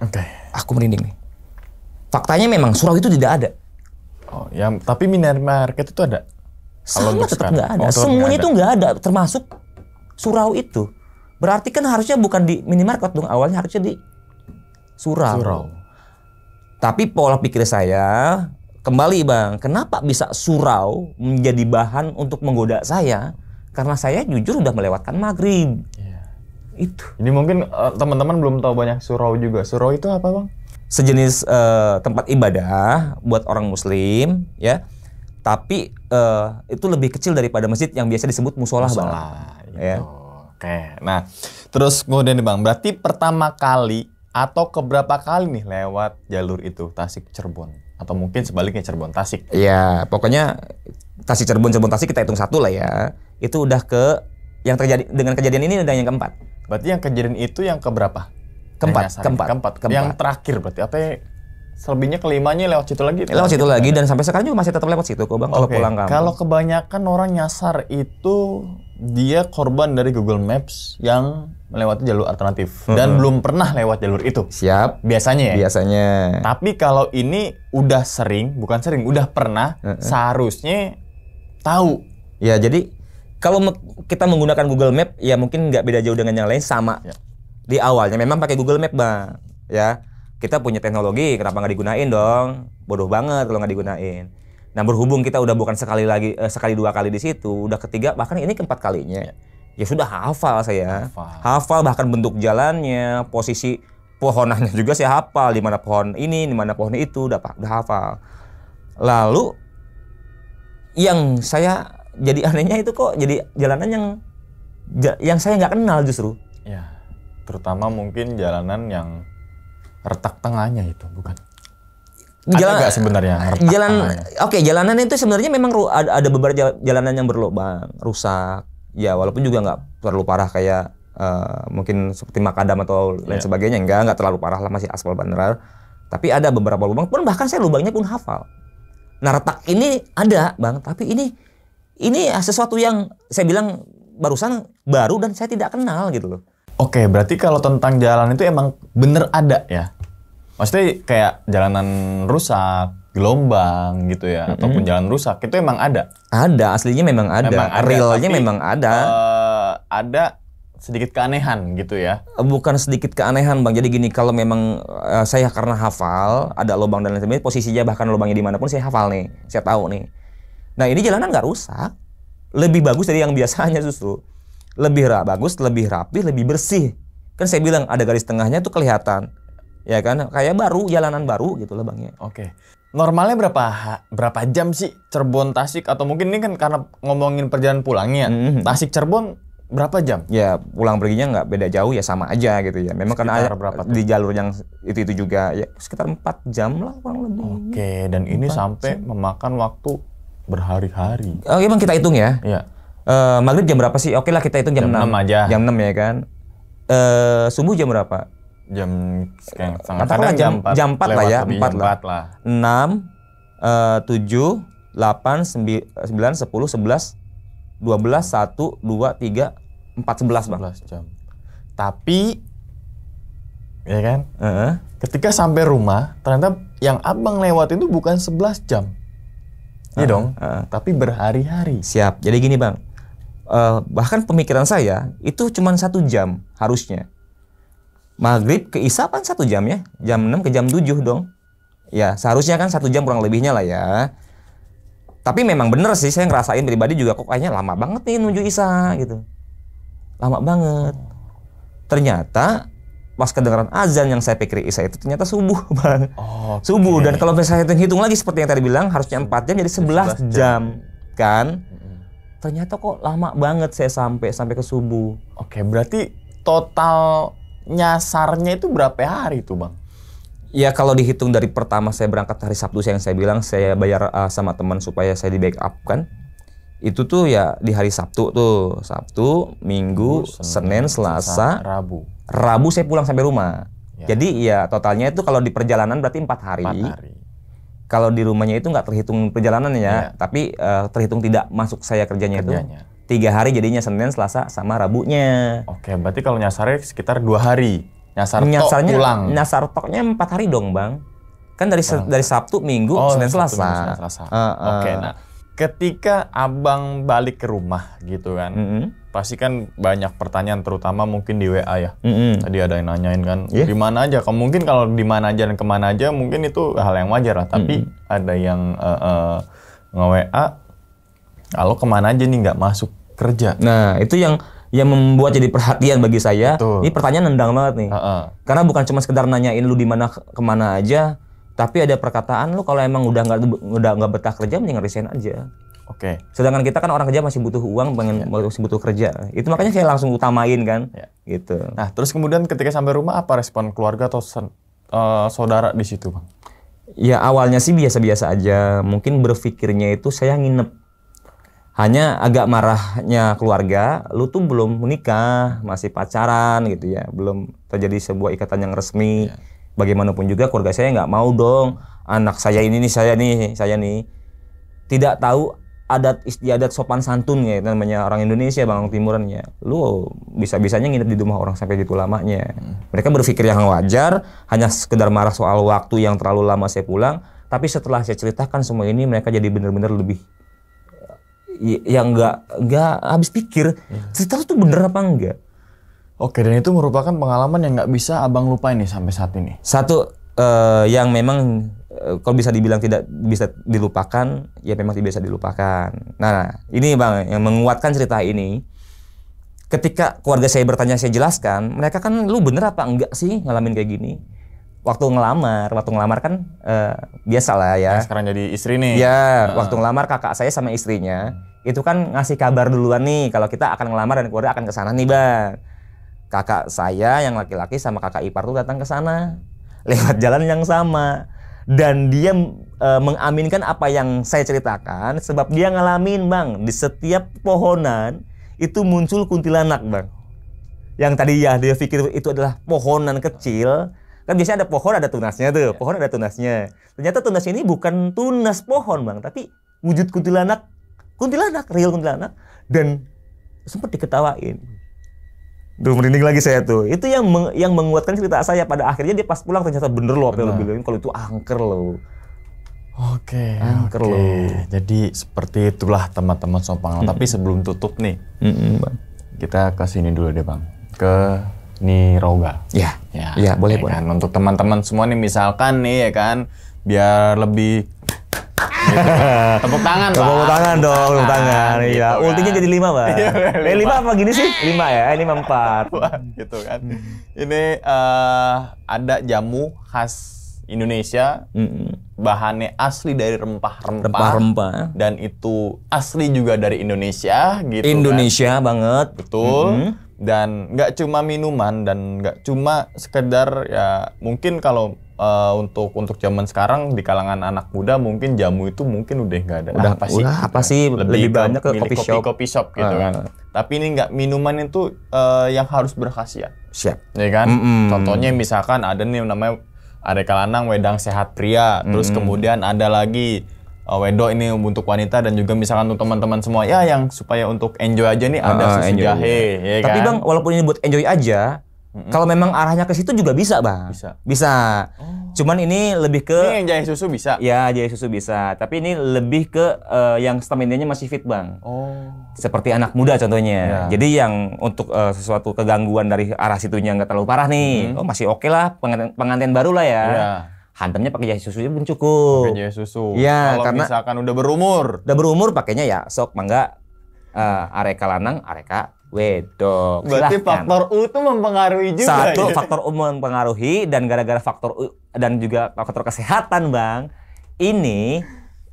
Oke. Okay. Aku merinding nih. Faktanya memang surau itu tidak ada. Oh, ya tapi minimarket itu ada. Kalau Sama tetap nggak ada. Oh, Semuanya itu nggak ada. termasuk surau itu. Berarti kan harusnya bukan di minimarket dong, awalnya harusnya di surau. Surau. Tapi pola pikir saya kembali bang, kenapa bisa surau menjadi bahan untuk menggoda saya? Karena saya jujur udah melewatkan maghrib. Itu. Jadi mungkin uh, teman-teman belum tahu banyak surau juga. Surau itu apa, Bang? Sejenis uh, tempat ibadah buat orang muslim, ya. Tapi uh, itu lebih kecil daripada masjid yang biasa disebut musola, musola Bang. Ya. Gitu. Oke. Nah, terus kemudian nih, Bang, berarti pertama kali atau keberapa kali nih lewat jalur itu Tasik Cirebon atau mungkin sebaliknya Cirebon Tasik. Iya, pokoknya Tasik Cirebon Cirebon Tasik kita hitung satu lah ya. Itu udah ke yang terjadi dengan kejadian ini dan yang keempat. Berarti yang kejadian itu yang keberapa? Keempat, keempat, keempat, keempat. Yang terakhir berarti apa? Ya? Selebihnya kelimanya lewat situ lagi. Lewat situ lagi dan sampai sekarang juga masih tetap lewat situ kok bang. Okay. Kalau pulang kampung. Kalau kebanyakan orang nyasar itu dia korban dari Google Maps yang melewati jalur alternatif hmm. dan belum pernah lewat jalur itu. Siap. Biasanya ya. Biasanya. Tapi kalau ini udah sering, bukan sering, udah pernah, hmm. seharusnya tahu. Ya jadi kalau kita menggunakan Google Map ya mungkin nggak beda jauh dengan yang lain sama ya. di awalnya memang pakai Google Map bang ya kita punya teknologi kenapa nggak digunain dong bodoh banget kalau nggak digunain nah berhubung kita udah bukan sekali lagi eh, sekali dua kali di situ udah ketiga bahkan ini keempat kalinya ya, ya sudah hafal saya hafal. hafal bahkan bentuk jalannya posisi pohonannya juga saya hafal di mana pohon ini di mana pohon itu udah udah hafal lalu yang saya jadi anehnya itu kok jadi jalanan yang yang saya nggak kenal justru. Ya, terutama mungkin jalanan yang retak tengahnya itu bukan. Jalan, ada gak sebenarnya jalan oke okay, jalanan itu sebenarnya memang ada, ada beberapa jalanan yang berlubang rusak ya walaupun juga nggak terlalu parah kayak uh, mungkin seperti makadam atau lain yeah. sebagainya enggak nggak terlalu parah lah masih aspal beneran tapi ada beberapa lubang pun bahkan saya lubangnya pun hafal nah retak ini ada bang tapi ini ini sesuatu yang saya bilang barusan baru dan saya tidak kenal gitu loh. Oke, berarti kalau tentang jalan itu emang bener ada ya? Maksudnya kayak jalanan rusak, gelombang gitu ya, mm-hmm. ataupun jalan rusak itu emang ada? Ada, aslinya memang ada. Memang ada Realnya tapi, memang ada. Uh, ada sedikit keanehan gitu ya? Bukan sedikit keanehan bang. Jadi gini, kalau memang uh, saya karena hafal ada lubang dan lain sebagainya, posisinya bahkan lubangnya dimanapun saya hafal nih, saya tahu nih. Nah ini jalanan nggak rusak, lebih bagus dari yang biasanya justru. Lebih bagus, lebih rapi, lebih bersih. Kan saya bilang ada garis tengahnya tuh kelihatan, ya kan? Kayak baru, jalanan baru gitu loh bangnya. Oke. Normalnya berapa berapa jam sih Cerbon Tasik atau mungkin ini kan karena ngomongin perjalanan pulangnya mm -hmm. Tasik Cerbon berapa jam? Ya pulang perginya nggak beda jauh ya sama aja gitu ya. Memang sekitar karena berapa di jalur yang itu itu juga ya sekitar empat jam lah kurang lebih. Oke dan ini sampai jam. memakan waktu berhari-hari. Oh, emang kita hitung ya? Iya. Uh, maghrib jam berapa sih? Oke okay lah kita hitung jam, jam 6. 6 aja. Jam 6 ya kan. Uh, subuh jam berapa? Jam sekian. sangat kadang jam, jam 4, 4 lah ya, 4, 4 lah. 4 lah. 6 uh, 7 8 9 10 11 12 1 2 3 4 11 Bang. 11 jam. Tapi ya kan? Uh -huh. Ketika sampai rumah, ternyata yang abang lewat itu bukan 11 jam. Iya ah, dong. Uh, tapi berhari-hari. Siap. Jadi gini bang, uh, bahkan pemikiran saya itu cuma satu jam harusnya. Maghrib ke Isya kan satu jam ya, jam 6 ke jam 7 dong. Ya seharusnya kan satu jam kurang lebihnya lah ya. Tapi memang bener sih saya ngerasain pribadi juga kok kayaknya lama banget nih menuju Isya gitu. Lama banget. Ternyata pas kedengaran azan yang saya pikir Isya itu ternyata subuh bang. Oh, okay. Subuh dan kalau misalnya hitung-hitung lagi seperti yang tadi bilang harusnya 4 jam jadi 11, 11 jam. jam kan. Ternyata kok lama banget saya sampai sampai ke subuh. Oke, okay, berarti total nyasarnya itu berapa hari itu bang? Ya kalau dihitung dari pertama saya berangkat hari Sabtu yang saya bilang saya bayar uh, sama teman supaya saya di backup kan itu tuh ya di hari Sabtu tuh Sabtu Minggu Senin, Senin Selasa Rabu Rabu saya pulang sampai rumah. Ya. Jadi ya totalnya itu kalau di perjalanan berarti empat hari. hari. Kalau di rumahnya itu nggak terhitung perjalanan ya. ya. tapi uh, terhitung tidak masuk saya kerjanya, kerjanya. itu tiga hari jadinya Senin, Selasa, sama Rabunya. Oke, berarti kalau nyasar ya sekitar dua hari. Nyasar Nyasarnya, pulang. Nyasar toknya empat hari dong, bang. Kan dari dari Sabtu, Minggu, oh, Senin, Selasa. Sabtu, Minggu, Senin, Selasa. Uh, uh. Oke, nah ketika abang balik ke rumah gitu kan mm -hmm. pasti kan banyak pertanyaan terutama mungkin di WA ya mm -hmm. tadi ada yang nanyain kan yeah. di mana aja mungkin kalau di mana aja dan kemana aja mungkin itu hal yang wajar lah tapi mm -hmm. ada yang uh, uh, nge WA kalau kemana aja nih nggak masuk kerja nah itu yang yang membuat jadi perhatian bagi saya Betul. ini pertanyaan nendang banget nih uh -uh. karena bukan cuma sekedar nanyain lu di mana kemana aja tapi ada perkataan lu kalau emang udah nggak udah nggak betah kerja mending resign aja oke okay. sedangkan kita kan orang kerja masih butuh uang pengen yeah. masih butuh kerja itu makanya saya langsung utamain kan yeah. gitu nah terus kemudian ketika sampai rumah apa respon keluarga atau uh, saudara di situ bang ya awalnya sih biasa-biasa aja mungkin berpikirnya itu saya nginep hanya agak marahnya keluarga lu tuh belum menikah masih pacaran gitu ya belum terjadi sebuah ikatan yang resmi yeah bagaimanapun juga keluarga saya nggak mau dong anak saya ini nih saya nih saya nih tidak tahu adat istiadat sopan santun ya namanya orang Indonesia bang Timuran ya lu bisa bisanya nginep di rumah orang sampai gitu lamanya mereka berpikir yang wajar hanya sekedar marah soal waktu yang terlalu lama saya pulang tapi setelah saya ceritakan semua ini mereka jadi benar-benar lebih yang ya nggak nggak habis pikir iya. cerita itu tuh bener apa enggak Oke, dan itu merupakan pengalaman yang nggak bisa abang lupain nih sampai saat ini. Satu uh, yang memang uh, kalau bisa dibilang tidak bisa dilupakan, ya memang tidak bisa dilupakan. Nah, ini bang yang menguatkan cerita ini. Ketika keluarga saya bertanya, saya jelaskan, mereka kan lu bener apa enggak sih ngalamin kayak gini? Waktu ngelamar, waktu ngelamar kan uh, eh, biasa lah ya. Nah, sekarang jadi istri nih. Iya, uh. waktu ngelamar kakak saya sama istrinya itu kan ngasih kabar duluan nih kalau kita akan ngelamar dan keluarga akan kesana nih bang kakak saya yang laki-laki sama kakak ipar tuh datang ke sana lewat iya. jalan yang sama dan dia e, mengaminkan apa yang saya ceritakan sebab dia ngalamin bang di setiap pohonan itu muncul kuntilanak bang yang tadi ya dia pikir itu adalah pohonan kecil kan biasanya ada pohon ada tunasnya tuh iya. pohon ada tunasnya ternyata tunas ini bukan tunas pohon bang tapi wujud kuntilanak kuntilanak real kuntilanak dan sempat diketawain Duh merinding lagi saya tuh. Itu yang meng, yang menguatkan cerita saya pada akhirnya dia pas pulang ternyata bener loh apa yang lo kalau itu angker loh. Oke, angker okay. loh. Jadi seperti itulah teman-teman Sompang. Hmm. Tapi sebelum tutup nih, hmm, kita ke sini dulu deh bang. Ke Niroga. Iya. Ya, ya, ya boleh ya Kan? Untuk teman-teman semua nih misalkan nih ya kan, biar lebih tepuk tangan, Pak. Tepuk tangan dong, tepuk tangan. iya, gitu kan. ultinya jadi lima, Pak. Iya, iya, eh, lima. Eh, lima apa gini sih? Lima ya, ini eh, lima empat. gitu kan. Ini eh, ada jamu khas Indonesia, bahannya asli dari rempah-rempah. Rempah-rempah. Dan itu asli juga dari Indonesia, gitu kan. Indonesia banget. Betul. Dan nggak cuma minuman dan nggak cuma sekedar ya mungkin kalau uh, untuk untuk zaman sekarang di kalangan anak muda mungkin jamu itu mungkin udah nggak ada udah, apa sih udah apa sih lebih, lebih banyak ke kopi shop kopi shop gitu uh. kan ah. tapi ini nggak minuman itu uh, yang harus berkhasiat siap ya kan mm -hmm. contohnya misalkan ada nih namanya ada Lanang Wedang Sehat Pria terus mm -hmm. kemudian ada lagi uh, eh, wedo ini untuk wanita dan juga misalkan untuk teman-teman semua ya yang supaya untuk enjoy aja nih ada uh, susu enjoy. jahe ya tapi kan? bang walaupun ini buat enjoy aja -hmm. Kalau memang arahnya ke situ juga bisa, Bang. Bisa. Bisa. Oh. Cuman ini lebih ke Ini yang jahe susu bisa. Ya, jahe susu bisa, tapi ini lebih ke uh, yang nya masih fit, Bang. Oh. Seperti anak muda contohnya. Yeah. Jadi yang untuk uh, sesuatu kegangguan dari arah situnya nggak terlalu parah nih. Mm -hmm. Oh, masih oke okay lah, pengantin, pengantin baru lah ya. Yeah hantamnya pakai jahe susu pun cukup. Pakai jahe susu. Ya kalau karena misalkan udah berumur. Udah berumur pakainya ya sok mangga uh, areka lanang, areka wedok. Berarti Silahkan. faktor U itu mempengaruhi juga. Satu ya? faktor U mempengaruhi dan gara-gara faktor U dan juga faktor kesehatan, Bang. Ini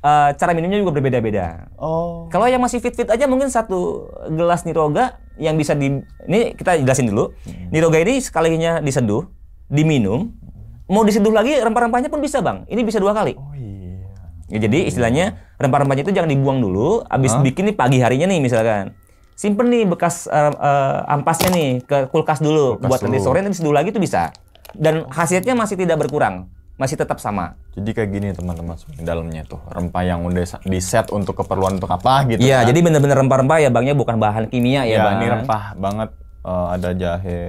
uh, cara minumnya juga berbeda-beda. Oh. Kalau yang masih fit-fit aja mungkin satu gelas niroga yang bisa di ini kita jelasin dulu. Hmm. Niroga ini sekalinya diseduh, diminum, mau diseduh lagi rempah-rempahnya pun bisa, Bang. Ini bisa dua kali. Oh iya. Ya, jadi istilahnya rempah-rempahnya itu jangan dibuang dulu, habis huh? bikin nih pagi harinya nih misalkan simpen nih bekas uh, uh, ampasnya nih ke kulkas dulu kulkas buat nanti sore nanti seduh lagi tuh bisa dan khasiatnya masih tidak berkurang masih tetap sama jadi kayak gini teman-teman di dalamnya tuh rempah yang udah di set untuk keperluan untuk apa gitu iya kan? jadi bener-bener rempah-rempah ya bangnya bukan bahan kimia ya, ya bang ini ya. rempah banget uh, ada jahe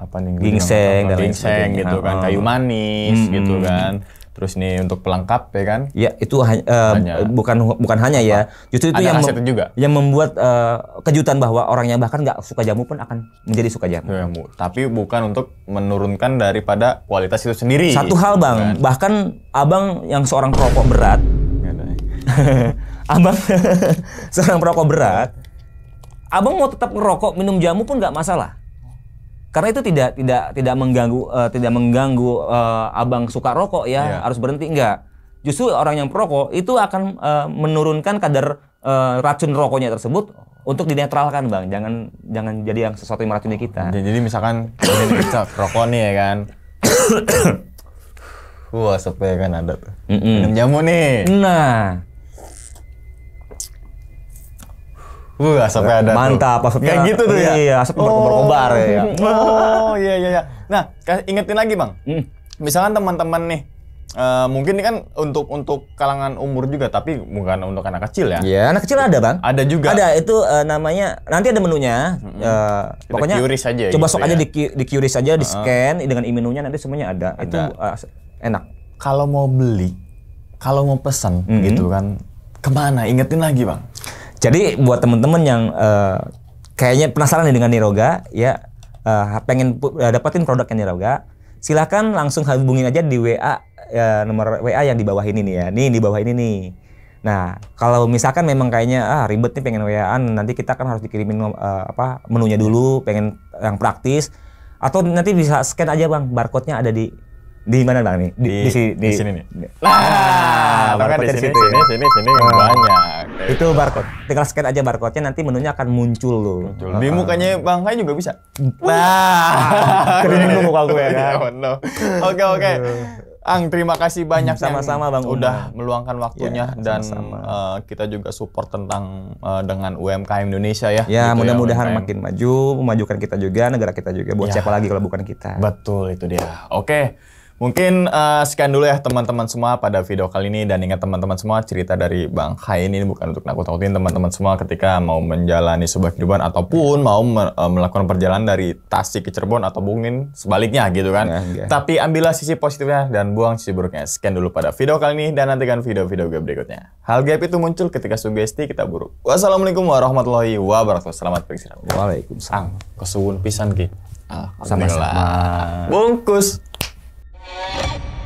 apa nih ginseng ginseng gitu kan ah. kayu manis hmm. gitu hmm, hmm, kan hmm. Terus nih untuk pelengkap ya kan? Ya itu uh, hanya, bukan bukan hanya ya. Justru itu yang mem juga. yang membuat uh, kejutan bahwa orang yang bahkan nggak suka jamu pun akan menjadi suka jamu. bu. Tapi bukan untuk menurunkan daripada kualitas itu sendiri. Satu hal gitu bang, kan? bahkan abang yang seorang perokok berat, abang seorang perokok berat, abang mau tetap ngerokok minum jamu pun nggak masalah karena itu tidak tidak tidak mengganggu uh, tidak mengganggu uh, abang suka rokok ya yeah. harus berhenti enggak justru orang yang perokok itu akan uh, menurunkan kadar uh, racun rokoknya tersebut untuk dinetralkan bang jangan jangan jadi yang sesuatu yang meracuni kita jadi, jadi misalkan rokok nih ya kan wah sepekan kan ada tuh mm -mm. minum jamu nih nah Wuh, asapnya ada. Mantap, tuh. asapnya. Kayak gitu tuh ya. Iya, asap berkobar-kobar oh. ya. Oh, iya iya iya. Nah, ingetin lagi, Bang. Hmm. Misalkan teman-teman nih Uh, mungkin ini kan untuk untuk kalangan umur juga tapi bukan untuk anak kecil ya. Iya, anak kecil ada, Bang. Ada juga. Ada, itu uh, namanya nanti ada menunya. Mm-hmm. Uh, pokoknya aja Coba gitu sok ya. aja di di curis aja, uh-huh. di scan dengan menunya nanti semuanya ada. ada. Itu uh, enak. Kalau mau beli, kalau mau pesan mm-hmm. gitu kan kemana? Ingetin lagi, Bang. Jadi buat temen-temen yang uh, kayaknya penasaran nih dengan Niroga, ya uh, pengen uh, dapetin produknya Niroga, silahkan langsung hubungin aja di WA uh, ya, nomor WA yang di bawah ini nih ya. Nih di bawah ini nih. Nah, kalau misalkan memang kayaknya ah ribet nih pengen wa nanti kita kan harus dikirimin uh, apa menunya dulu, pengen yang praktis atau nanti bisa scan aja Bang, barcode-nya ada di di mana Bang nih? Di di, di, di, di sini nih. Nah, barcode di ya. sini, sini, sini, sini, nah. banyak. itu barcode. Tinggal scan aja barcode-nya nanti menunya akan muncul loh. Muncul. Di ah. mukanya Bang Hai juga bisa. Nah, keren muka gue ya. Oh, oke, oke. Ang, terima kasih banyak sama-sama Bang udah Uma. meluangkan waktunya ya, dan Uh, kita juga support tentang uh, dengan UMKM Indonesia ya. Ya, gitu ya, mudah-mudahan ya, makin maju, memajukan kita juga, negara kita juga. Buat ya. siapa lagi kalau bukan kita. Betul itu dia. Oke. Okay. Mungkin uh, sekian dulu ya teman-teman semua pada video kali ini dan ingat teman-teman semua cerita dari Bang Hai ini bukan untuk nakut-nakutin teman-teman semua ketika mau menjalani sebuah kehidupan ataupun mau me eh, melakukan perjalanan dari Tasik ke Cirebon atau mungkin sebaliknya gitu kan. Ya, ya. Tapi ambillah sisi positifnya dan buang sisi buruknya. Sekian dulu pada video kali ini dan nantikan video-video gue berikutnya. Hal gap itu muncul ketika sugesti kita buruk. Wassalamualaikum warahmatullahi wabarakatuh. Selamat beristirahat. Waalaikumsalam. Kesuwun pisan ki. Alhamdulillah. Sama-sama. Bungkus. Oh!